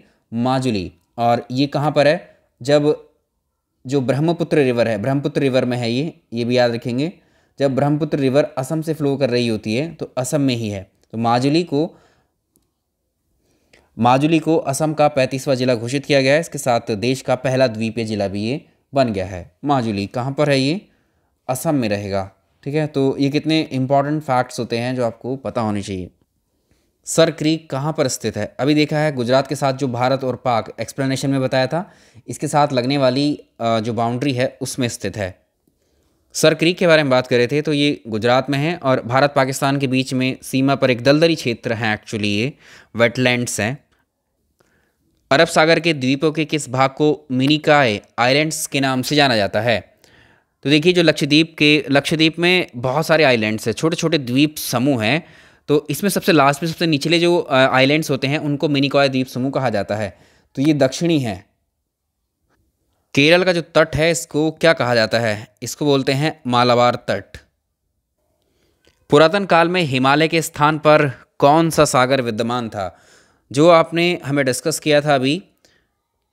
माजुली और ये कहाँ पर है जब जो ब्रह्मपुत्र रिवर है ब्रह्मपुत्र रिवर में है ये ये भी याद रखेंगे जब ब्रह्मपुत्र रिवर असम से फ्लो कर रही होती है तो असम में ही है तो माजुली को माजुली को असम का पैंतीसवां जिला घोषित किया गया है इसके साथ देश का पहला द्वीपीय जिला भी ये बन गया है माजुली कहाँ पर है ये असम में रहेगा ठीक है तो ये कितने इंपॉर्टेंट फैक्ट्स होते हैं जो आपको पता होने चाहिए सर क्रीक कहाँ पर स्थित है अभी देखा है गुजरात के साथ जो भारत और पाक एक्सप्लेनेशन में बताया था इसके साथ लगने वाली जो बाउंड्री है उसमें स्थित है सर क्रीक के बारे में बात कर रहे थे तो ये गुजरात में है और भारत पाकिस्तान के बीच में सीमा पर एक दलदली क्षेत्र है एक्चुअली ये वेटलैंड्स हैं अरब सागर के द्वीपों के किस भाग को मिनिकाए आइलैंड्स के नाम से जाना जाता है तो देखिए जो लक्षद्वीप के लक्षद्वीप में बहुत सारे आइलैंड्स हैं छोटे छोटे द्वीप समूह हैं तो इसमें सबसे लास्ट में सबसे निचले जो आइलैंड्स होते हैं उनको मिनिकॉय द्वीप समूह कहा जाता है तो ये दक्षिणी है केरल का जो तट है इसको क्या कहा जाता है इसको बोलते हैं मालाबार तट पुरातन काल में हिमालय के स्थान पर कौन सा सागर विद्यमान था जो आपने हमें डिस्कस किया था अभी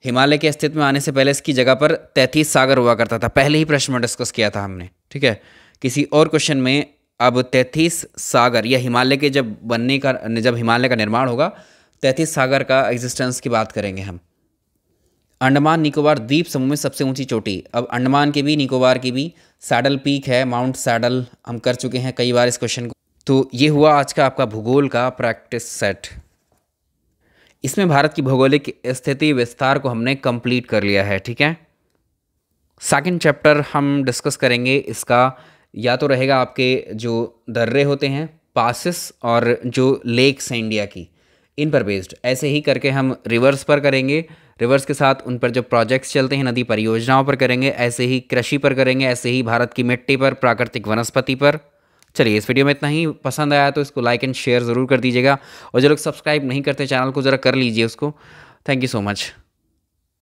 हिमालय के अस्तित्व में आने से पहले इसकी जगह पर तैतीस सागर हुआ करता था पहले ही प्रश्न में डिस्कस किया था हमने ठीक है किसी और क्वेश्चन में अब तैतीस सागर या हिमालय के जब बनने का जब हिमालय का निर्माण होगा तैतीस सागर का एग्जिस्टेंस की बात करेंगे हम अंडमान निकोबार द्वीप समूह में सबसे ऊंची चोटी अब अंडमान के भी निकोबार की भी सैडल पीक है माउंट सैडल हम कर चुके हैं कई बार इस क्वेश्चन को तो ये हुआ आज का आपका भूगोल का प्रैक्टिस सेट इसमें भारत की भौगोलिक स्थिति विस्तार को हमने कंप्लीट कर लिया है ठीक है सेकंड चैप्टर हम डिस्कस करेंगे इसका या तो रहेगा आपके जो दर्रे होते हैं पासिस और जो लेक्स हैं इंडिया की इन पर बेस्ड ऐसे ही करके हम रिवर्स पर करेंगे रिवर्स के साथ उन पर जो प्रोजेक्ट्स चलते हैं नदी परियोजनाओं पर करेंगे ऐसे ही कृषि पर करेंगे ऐसे ही भारत की मिट्टी पर प्राकृतिक वनस्पति पर चलिए इस वीडियो में इतना ही पसंद आया तो इसको लाइक एंड शेयर ज़रूर कर दीजिएगा और जो लोग सब्सक्राइब नहीं करते चैनल को ज़रा कर लीजिए उसको थैंक यू सो मच